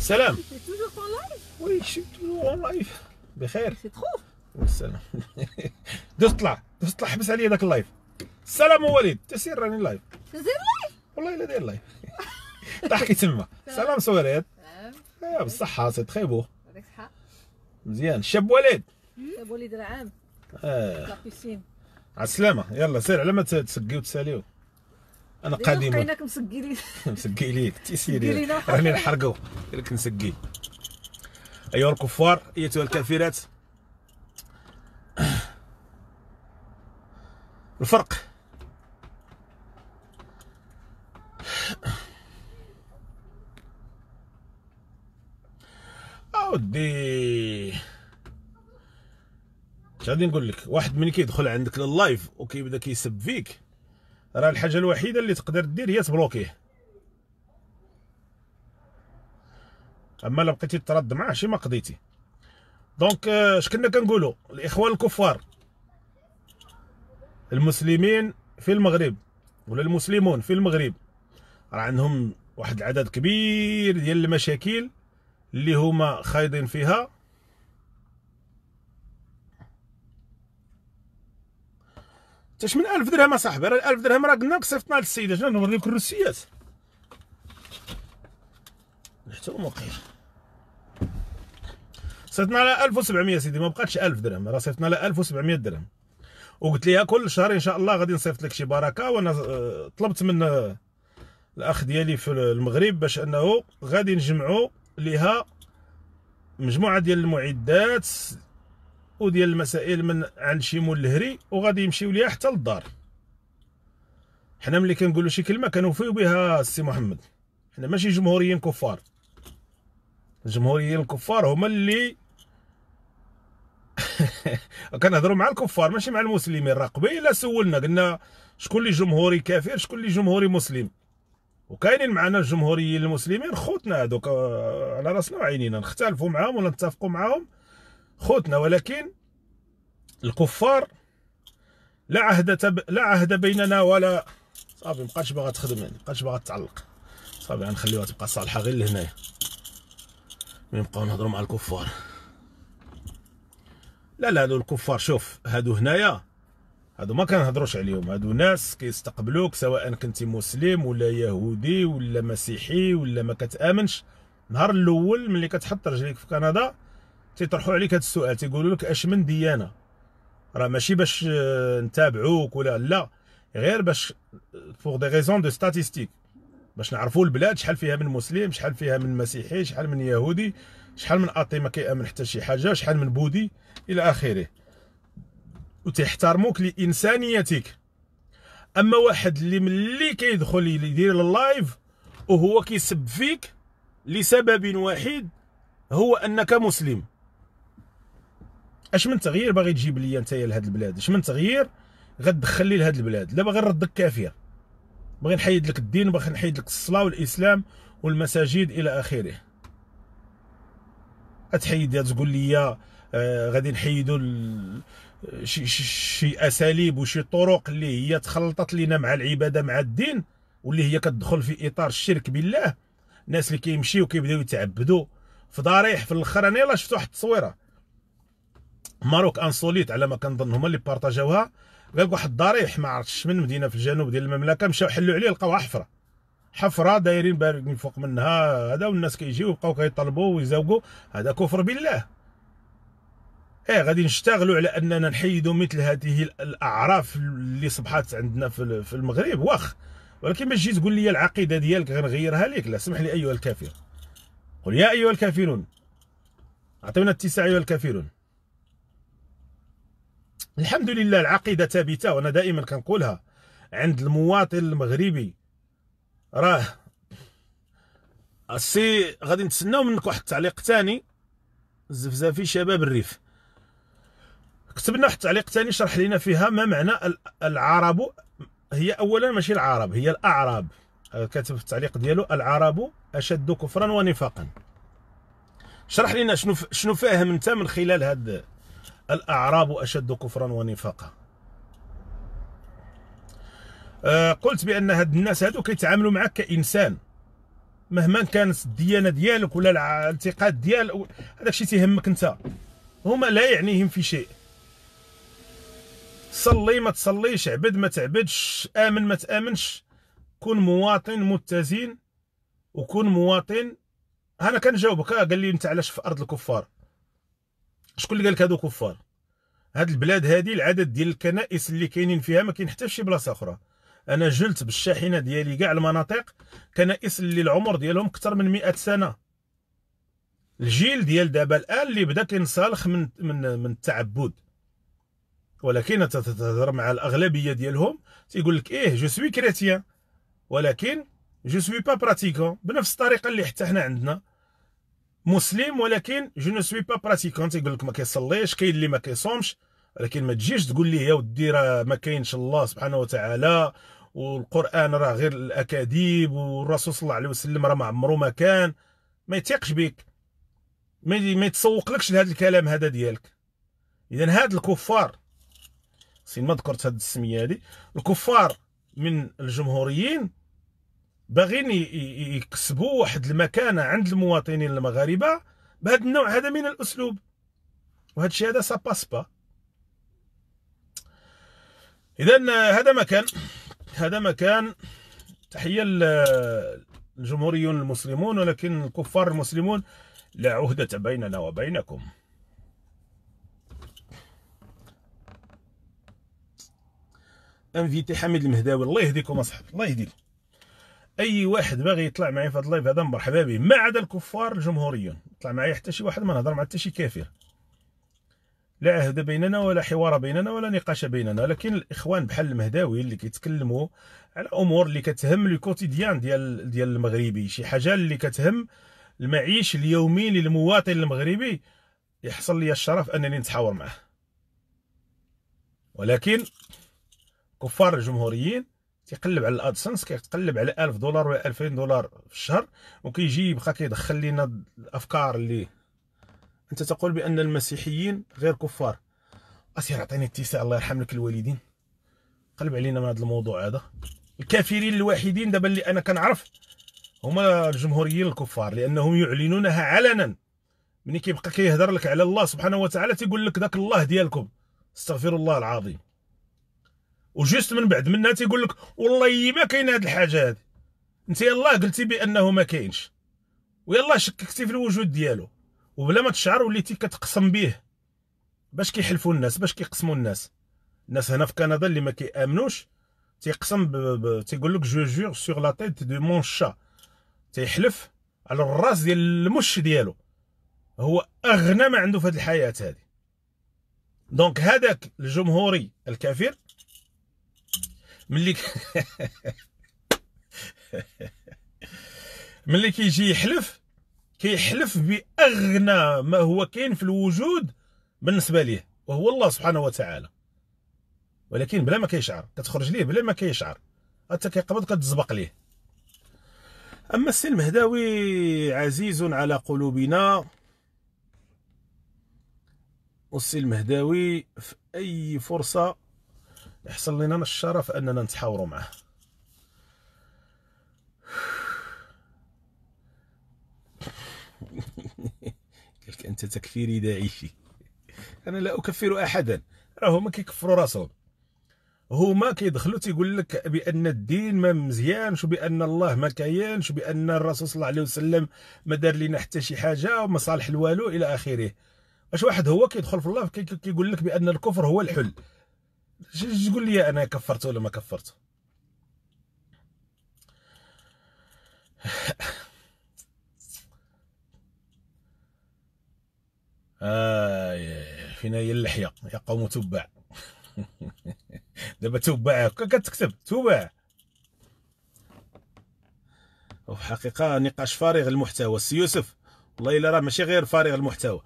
سلام وي توجور اون لايف بخير سي (laughs) دوز طلع دوز طلع حبس عليا داك اللايف السلام وليد تسير راني لايف تسير لايف والله الا داير لايف (laughs) ضحكي تما سلام سويريت آه، بصحة سي تخي بو عندك مزيان شاب وليد شاب وليد العام اه لابيسين على السلامة يلا سير على ما تسقيو تساليو انا قادم لقيناك (laughs) مسقي لي مسقي ليك تيسيري راني نحرقو قال لك نسقي ايها الكفار ايتها الكافرات (clears throat) الفرق ودي اش غادي نقول لك واحد ملي كيدخل عندك لللايف وكيبدا كيسب فيك راه الحاجه الوحيده اللي تقدر دير هي تبلوكيه اما لو بقيتي ترد معاه شي ما قضيتي دونك اش آه، كنا كنقولوا الاخوان الكفار المسلمين في المغرب ولا المسلمون في المغرب راه عندهم واحد العدد كبير ديال المشاكل اللي هما خايضين فيها تاش من ألف درهم اصاحبي راه ألف درهم راه قلنا لك صيفطنا للسيدات انا نوريك الروسيات حتى هو موقيت صيفطنا على وسبعمية سيدي ما بقاتش ألف درهم راه صيفطنا على وسبعمية درهم وقلت ليها كل شهر ان شاء الله غادي نصيفط لك شي بركه وانا آه، طلبت من آه، الاخ ديالي في المغرب باش انه غادي نجمعو لها مجموعه ديال المعدات وديال المسائل من عند مول الهري وغادي يمشيو ليها حتى للدار حنا ملي كنقولوا شي كلمه كنوفيو بها السي محمد حنا ماشي جمهوريين كفار الجمهوريين الكفار هما اللي (laughs) كنهضروا مع الكفار ماشي مع المسلمين راه قبيله سولنا قلنا شكون اللي جمهوري كافر شكون اللي جمهوري مسلم وكاينين معنا الجمهوريين المسلمين خوتنا هذوك آه، على راسنا وعينينا نختلفوا معاهم ولا نتفقوا معاهم خوتنا ولكن الكفار لا عهد تب... لا عهد بيننا ولا صافي مابقاتش باغا تخدم يعني مابقاتش باغا تعلق صافي غنخليوها تبقى صالحه غير لهنايا ملي نبقاو نهضروا مع الكفار لا لا هادو الكفار شوف هادو هنايا هادو ما كنهضروش عليهم هادو ناس كيستقبلوك سواء كنت مسلم ولا يهودي ولا مسيحي ولا ما كتامنش نهار الاول ملي كتحط رجليك في كندا تيطرحوا عليك هاد السؤال تيقولوا لك اش من ديانه راه ماشي باش آه، نتابعوك ولا لا غير باش فور دي ريزون دو ستاتيستيك باش نعرفوا البلاد شحال فيها من مسلم شحال فيها من مسيحي شحال من يهودي شحال من اطي ما كيامن حتى شي حاجه شحال من بودي الى اخره وتحترموك لانسانيتك اما واحد اللي ملي كيدخل يدير اللايف وهو كيسب فيك لسبب واحد هو انك مسلم اش من تغيير باغي تجيب لي انت لهاد البلاد اش من تغيير غتدخل لي لهاد البلاد لا باغي نردك كافيه باغي نحيد لك الدين باغي نحيد لك الصلاه والاسلام والمساجد الى اخره اتحيد تقول لي آه غادي نحيدوا شي, شي اساليب وشي طرق اللي هي تخلطت لنا مع العباده مع الدين واللي هي كتدخل في اطار الشرك بالله الناس اللي كيمشيو كيبداو يتعبدوا في ضريح في الاخر انا يلاه شفت واحد التصويره ماروك انسوليت على ما كنظن هما اللي بارطاجاوها قال واحد الضريح ما عرفتش من مدينه في الجنوب ديال المملكه مشاو حلوا عليه لقاوها حفره حفره دايرين بارك من فوق منها هذا والناس كيجيو كي يبقاو كيطلبوا ويزوقوا هذا كفر بالله ايه غادي نشتغلوا على اننا نحيدوا مثل هذه الاعراف اللي صبحات عندنا في المغرب واخ ولكن باش تجي تقول لي العقيده ديالك غنغيرها لك لا سمح لي ايها الكافر قل يا ايها الكافرون اعطونا التسع ايها الكافرون الحمد لله العقيده ثابته وانا دائما كنقولها عند المواطن المغربي راه السي غادي نتسناو منك واحد التعليق ثاني زفزافي شباب الريف كتب لنا واحد التعليق ثاني شرح لنا فيها ما معنى العرب هي اولا ماشي العرب هي الاعراب آه، كاتب في التعليق ديالو العرب اشد كفرا ونفاقا شرح لنا شنو شنو فاهم انت من خلال هاد الاعراب اشد كفرا ونفاقا آه، قلت بان هاد الناس هادو كيتعاملوا معك كانسان مهما كانت الديانه ديالك ولا الاعتقاد ديالك هذاك الشيء تيهمك انت هما لا يعنيهم في شيء صلي ما تصليش عبد ما تعبدش امن ما تامنش كون مواطن متزن وكون مواطن انا كنجاوبك آه، قال لي انت علاش في ارض الكفار شكون اللي قال لك هادو كفار هاد البلاد هادي العدد ديال الكنائس اللي كاينين فيها ما كاين حتى في شي بلاصه اخرى انا جلت بالشاحنه ديالي كاع المناطق كنائس اللي العمر ديالهم اكثر من مئة سنه الجيل ديال دابا الان اللي بدا كينصالخ من من من التعبد ولكن تتهضر مع الاغلبيه ديالهم تيقول لك ايه جو سوي كريتيان ولكن جو سوي با براتيكون بنفس الطريقه اللي حتى حنا عندنا مسلم ولكن جو نو سوي با براتيكون تيقول لك ما كيصليش كاين اللي ما كيصومش ولكن ما تجيش تقول لي يا ودي راه ما كاينش الله سبحانه وتعالى والقران راه غير الاكاذيب والرسول صلى الله عليه وسلم راه ما عمره ما كان ما يتيقش بك ما لكش لهذا الكلام هذا ديالك اذا هاد الكفار فين ما ذكرت هذه السميه هذه الكفار من الجمهوريين باغيين يكسبوا واحد المكانه عند المواطنين المغاربه بهذا النوع هذا من الاسلوب وهذا الشيء هذا ساباس با اذا هذا مكان هذا مكان تحيه للجمهوريون المسلمون ولكن الكفار المسلمون لا عهده بيننا وبينكم انفيتي حميد المهداوي الله يهديكم اصحابي الله يهديكم اي واحد باغي يطلع معايا في هذا اللايف هذا مرحبا به ما عدا الكفار الجمهوريون يطلع معايا حتى شي واحد ما نهضر مع حتى شي كافر لا عهد بيننا ولا حوار بيننا ولا نقاش بيننا لكن الاخوان بحال المهداوي اللي كيتكلموا على امور اللي كتهم لو كوتيديان ديال ديال المغربي شي حاجه اللي كتهم المعيش اليومي للمواطن المغربي يحصل لي الشرف انني نتحاور معه ولكن كفار الجمهوريين تيقلب على الادسنس كيتقلب على 1000 دولار ولا 2000 دولار في الشهر وكيجي يبقى كيدخل لنا الافكار اللي انت تقول بان المسيحيين غير كفار اسير عطيني اتساع الله يرحم لك الوالدين قلب علينا من هذا الموضوع هذا الكافرين الوحيدين دابا اللي انا كنعرف هما الجمهوريين الكفار لانهم يعلنونها علنا ملي كيبقى كيهضر لك على الله سبحانه وتعالى تيقول لك داك الله ديالكم استغفر الله العظيم وجوست من بعد منها تيقول لك والله ما كاين هذه الحاجه هذه انت يلاه قلتي بانه ما كاينش ويلاه شككتي في الوجود ديالو وبلا ما تشعر وليتي كتقسم به باش كيحلفوا الناس باش كيقسموا الناس الناس هنا في كندا اللي ما كيامنوش تيقسم ب... ب... تيقول لك جو جور سور لا تيت دو مون شا تيحلف على الراس ديال المش ديالو هو اغنى ما عنده في هذه الحياه هذه دونك هذاك الجمهوري الكافر ملي ملي كيجي يحلف كيحلف باغنى ما هو كاين في الوجود بالنسبه ليه وهو الله سبحانه وتعالى ولكن بلا ما كيشعر كتخرج ليه بلا ما كيشعر حتى كيقبض كتزبق ليه اما السي المهداوي عزيز على قلوبنا والسي المهداوي في اي فرصه يحصل لنا الشرف اننا نتحاوروا معه (laughs) قالك انت تكفيري داعشي (laughs) انا لا اكفر احدا راه هما كيكفروا راسهم هما كيدخلوا تيقول لك بان الدين ما مزيانش وبان الله ما كاينش وبان الرسول صلى الله عليه وسلم ما دار لنا حتى شي حاجه وما صالح لوالو الى اخره اش واحد هو كيدخل في الله كيقول لك بان الكفر هو الحل تقول لي انا كفرت ولا ما كفرت آه فينا هي اللحيه يا قوم تبع دابا تبع كتكتب تبع وفي الحقيقه نقاش فارغ المحتوى السي يوسف والله الا راه ماشي غير فارغ المحتوى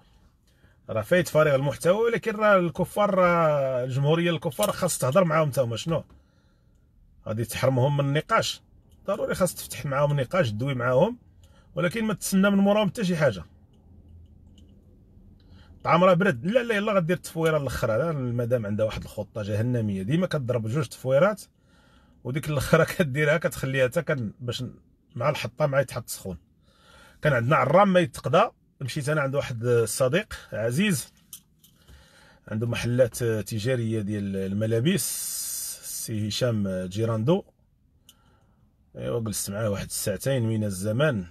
راه فايت فريق المحتوى ولكن راه الكفار راه الجمهوريه الكفار خاص تهضر معاهم حتى هما شنو غادي تحرمهم من النقاش ضروري خاص تفتح معاهم نقاش دوي معاهم ولكن ما تسنى من موراهم حتى شي حاجه الطعام راه برد لا لا يلا غدير التفويره الاخر هذا المدام عندها واحد الخطه جهنميه ديما كضرب جوج تفويرات وديك الاخرى (laughs) كديرها كتخليها حتى باش مع الحطه مع يتحط سخون كان عندنا عرام ما يتقدا مشيت انا عند واحد الصديق عزيز عنده محلات تجاريه ديال الملابس سي هشام جيراندو ايوا جلست معاه واحد الساعتين من الزمان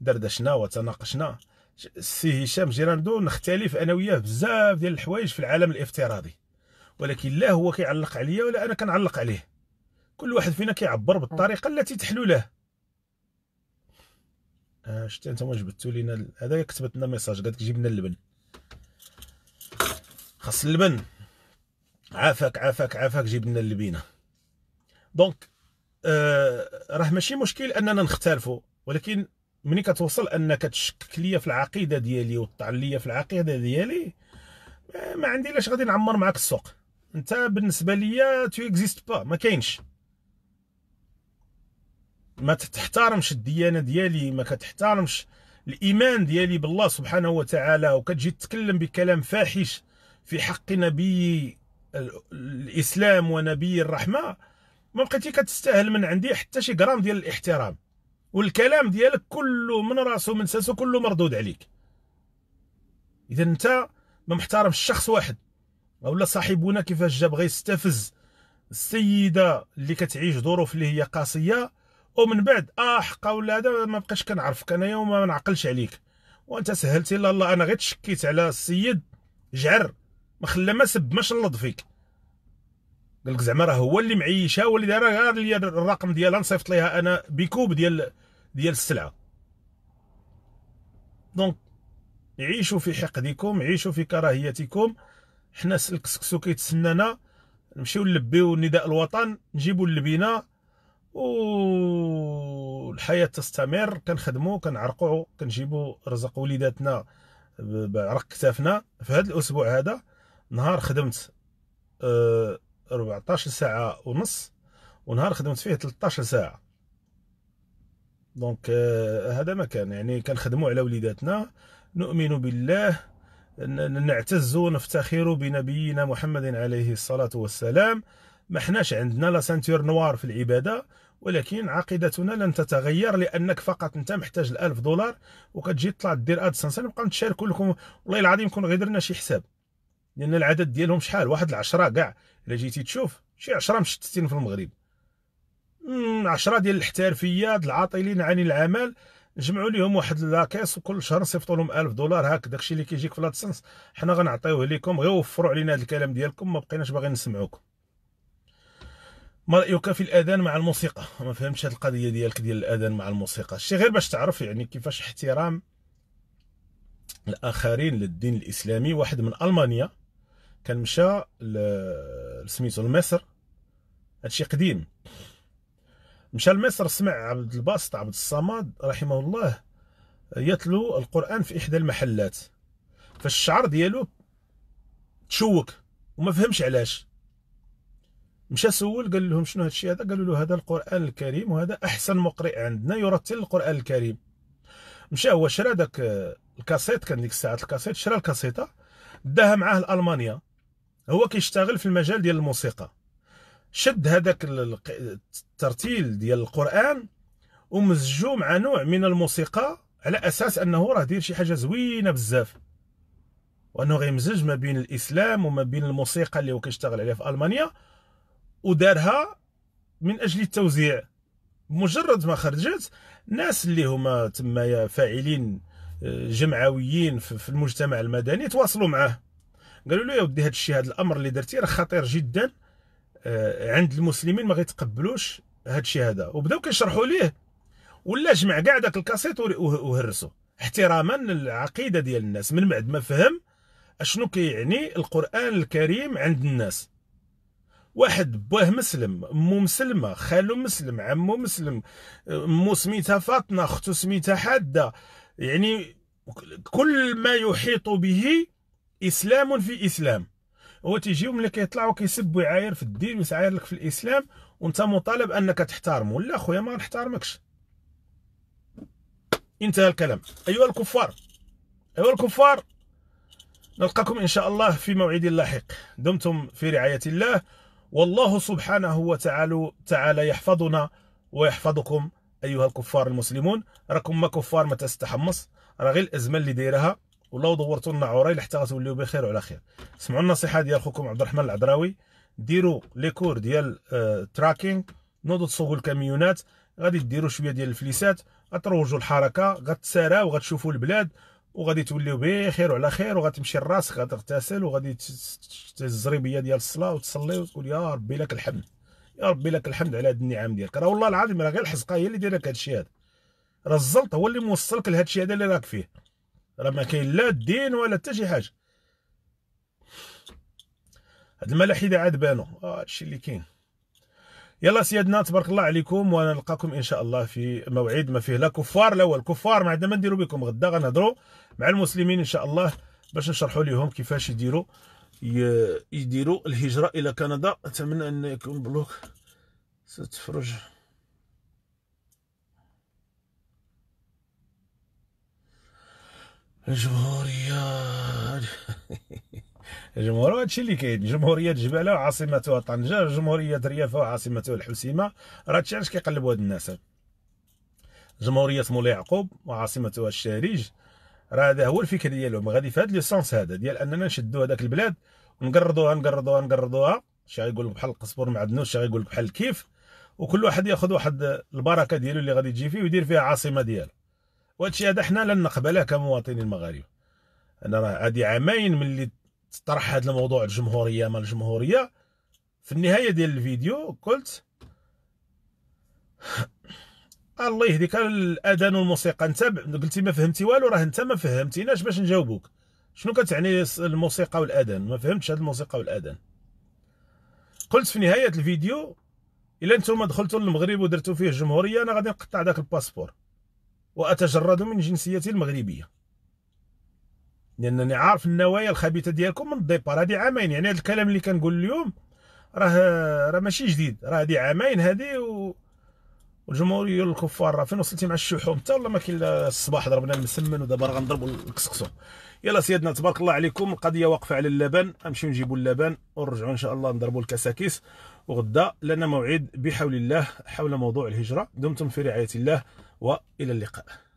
دردشنا وتناقشنا سي هشام جيراندو نختلف انا وياه بزاف ديال الحوايج في العالم الافتراضي ولكن لا هو كيعلق عليا ولا انا كنعلق عليه كل واحد فينا كيعبر بالطريقه التي تحلو له شتي انتما جبدتو لينا هذا كتبت لنا ميساج قالت جيب لنا اللبن خاص اللبن عافاك عافاك عافاك جيب لنا اللبينه دونك آه راه ماشي مشكل اننا نختلفوا ولكن ملي كتوصل انك تشكك ليا في العقيده ديالي وتطعن ليا في العقيده ديالي ما عندي علاش غادي نعمر معاك السوق انت بالنسبه ليا تو اكزيست با ما كاينش ما تحترمش الديانه ديالي ما كتحترمش الايمان ديالي بالله سبحانه وتعالى وكتجي تتكلم بكلام فاحش في حق نبي الاسلام ونبي الرحمه ما بقيتي كتستاهل من عندي حتى شي غرام ديال الاحترام والكلام ديالك كله من راسه من ساسه كله مردود عليك اذا انت ما محترمش شخص واحد اولا صاحبنا كيفاش جا بغى يستفز السيده اللي كتعيش ظروف اللي هي قاسيه ومن بعد اه حقا ولا هذا ما بقاش كنعرفك انايا وما نعقلش عليك وانت سهلتي لا الله انا غير تشكيت على السيد جعر ما خلى ما سب ما شلط فيك قال لك زعما راه هو اللي معيشها هو اللي غير لي الرقم ديالها نصيفط ليها انا بكوب ديال ديال السلعه دونك عيشوا في حقدكم عيشوا في كراهيتكم حنا الكسكسو كيتسنانا نمشيو نلبيو نداء الوطن نجيبو اللبينه والحياه تستمر كنخدموا كنعرقوا كنجيبوا رزق وليداتنا بعرق كتافنا في هذا الاسبوع هذا نهار خدمت 14 آه، ساعه ونص ونهار خدمت فيه 13 ساعه دونك آه، هذا ما كان يعني كنخدموا على وليداتنا نؤمن بالله نعتز ونفتخر بنبينا محمد عليه الصلاه والسلام ما حناش عندنا لا سانتور نوار في العباده ولكن عقيدتنا لن تتغير لانك فقط انت محتاج ال1000 دولار وكتجي تطلع دير ادسنس نبقى نتشارك لكم والله العظيم كون غير درنا شي حساب لان العدد ديالهم شحال واحد العشرة كاع الا جيتي تشوف شي 10 مشتتين في المغرب 10 ديال الاحترافيات العاطلين عن العمل جمعوا ليهم واحد لاكيس وكل شهر صيفطوا لهم 1000 دولار هاك داكشي اللي كيجيك في لادسنس حنا غنعطيوه لكم غير وفروا علينا هذا الكلام ديالكم ما بقيناش باغيين نسمعوكم ما رايك في الاذان مع الموسيقى ما فهمتش هذه القضيه ديالك ديال الاذان مع الموسيقى شي غير باش تعرف يعني كيفاش احترام الاخرين للدين الاسلامي واحد من المانيا كان مشى لسميتو لمصر هادشي قديم مشى لمصر سمع عبد الباسط عبد الصمد رحمه الله يتلو القران في احدى المحلات فالشعر ديالو تشوك وما فهمش علاش مشى سول قال لهم شنو هذا الشيء هذا قالوا له هذا القران الكريم وهذا احسن مقرئ عندنا يرتل القران الكريم مشى هو شرى داك آه، الكاسيت كان ديك الساعه الكاسيت شرى الكاسيطه داها معاه لالمانيا هو كيشتغل في المجال ديال الموسيقى شد هذاك الترتيل ديال القران ومزجو مع نوع من الموسيقى على اساس انه راه داير شي حاجه زوينه بزاف وانه غيمزج ما بين الاسلام وما بين الموسيقى اللي هو كيشتغل عليها في المانيا ودارها من اجل التوزيع مجرد ما خرجت الناس اللي هما تمايا فاعلين آه، جمعويين في المجتمع المدني تواصلوا معاه قالوا له يا ودي هذا الشيء هذا الامر اللي درتيه راه خطير جدا آه، عند المسلمين ما غيتقبلوش هذا الشيء هذا وبداو كيشرحوا ليه ولا جمع كاع داك الكاسيت وهرسو احتراما للعقيده ديال الناس من بعد ما فهم اشنو كيعني كي القران الكريم عند الناس واحد باه مسلم مو مسلمه خالو مسلم عمو مسلم مو سميتها فاطمه اختو سميتها حاده يعني كل ما يحيط به اسلام في اسلام هو تيجيو ملي كيطلعوا وكيسب ويعاير في الدين ويعاير لك في الاسلام وانت مطالب انك تحترمه لا خويا ما نحترمكش انتهى الكلام ايها الكفار ايها الكفار نلقاكم ان شاء الله في موعد لاحق دمتم في رعايه الله والله سبحانه وتعالى تعالى يحفظنا ويحفظكم ايها الكفار المسلمون راكم ما كفار ما تستحمص راه غير الازمه اللي دايرها والله دورتوا لنا عوري حتى غتوليو بخير وعلى خير سمعوا النصيحه ديال خوكم عبد الرحمن العدراوي ديروا لي كور ديال تراكينغ آه، نوضوا تصوغوا الكاميونات غادي ديروا شويه ديال الفليسات غتروجوا الحركه غتساراو غتشوفوا البلاد وغادي توليو بخير وعلى خير وغتمشي لراسك غتغتسل وغادي تشتي الزريبيه ديال الصلاه وتصلي وتقول يا ربي لك الحمد يا ربي لك الحمد على هاد النعم ديالك راه والله العظيم راه غير الحزقه هي اللي دايره لك هادشي هذا راه الزلط هو اللي موصلك لهاد الشيء هذا اللي راك فيه راه ما كاين لا الدين ولا حتى شي حاجه هاد الملاحده عاد بانوا آه، هادشي آه اللي كاين يلا سيادنا تبارك الله عليكم ونلقاكم ان شاء الله في موعد ما فيه لا كفار لا والكفار ما عندنا ما نديرو بكم غدا غنهضروا مع المسلمين ان شاء الله باش نشرحوا لهم كيفاش يديروا يديروا الهجره الى كندا اتمنى ان يكون بلوك ستفرج الجمهوريه (laughs) الجمهور الشيء اللي كاين جمهوريه جباله وعاصمتها طنجه جمهوريه ريافه وعاصمتها الحسيمه راه هادشي علاش كيقلبوا هاد الناس جمهوريه مولاي يعقوب وعاصمتها الشارج راه هذا هو الفكر ديالهم غادي في هذا لو سونس هذا ديال اننا نشدوا هذاك البلاد ونقرضوها نقرضوها نقرضوها شي غيقول لك بحال القزبر معدنوس شي غيقول لك بحال الكيف وكل واحد ياخذ واحد البركه ديالو اللي غادي تجي فيه ويدير فيها عاصمه ديالو وهادشي هذا حنا لن نقبله كمواطنين مغاربه انا راه هادي عامين ملي تطرح هذا الموضوع الجمهوريه مال الجمهوريه في النهايه ديال الفيديو قلت الله يهديك الاذان والموسيقى انت قلتي ما فهمتي والو راه انت ما فهمتيناش باش نجاوبوك شنو كتعني الموسيقى والاذان ما فهمتش هاد الموسيقى والاذان قلت في نهايه الفيديو الا نتوما دخلتوا للمغرب ودرتوا فيه الجمهوريه انا غادي نقطع داك الباسبور واتجرد من جنسيتي المغربيه لانني عارف النوايا الخبيثه ديالكم من الديبار هذه عامين يعني هذا الكلام اللي كنقول اليوم راه راه ماشي جديد راه هذه عامين هذه و... والجمهوريه الكفار راه فين وصلتي مع الشحوم حتى والله ما كاين الصباح ضربنا المسمن ودابا راه غنضربوا الكسكسو يلا سيدنا تبارك الله عليكم القضيه واقفه على اللبن نمشيو نجيبوا اللبن ونرجعوا ان شاء الله نضربوا الكساكيس وغدا لنا موعد بحول الله حول موضوع الهجره دمتم في رعايه الله والى اللقاء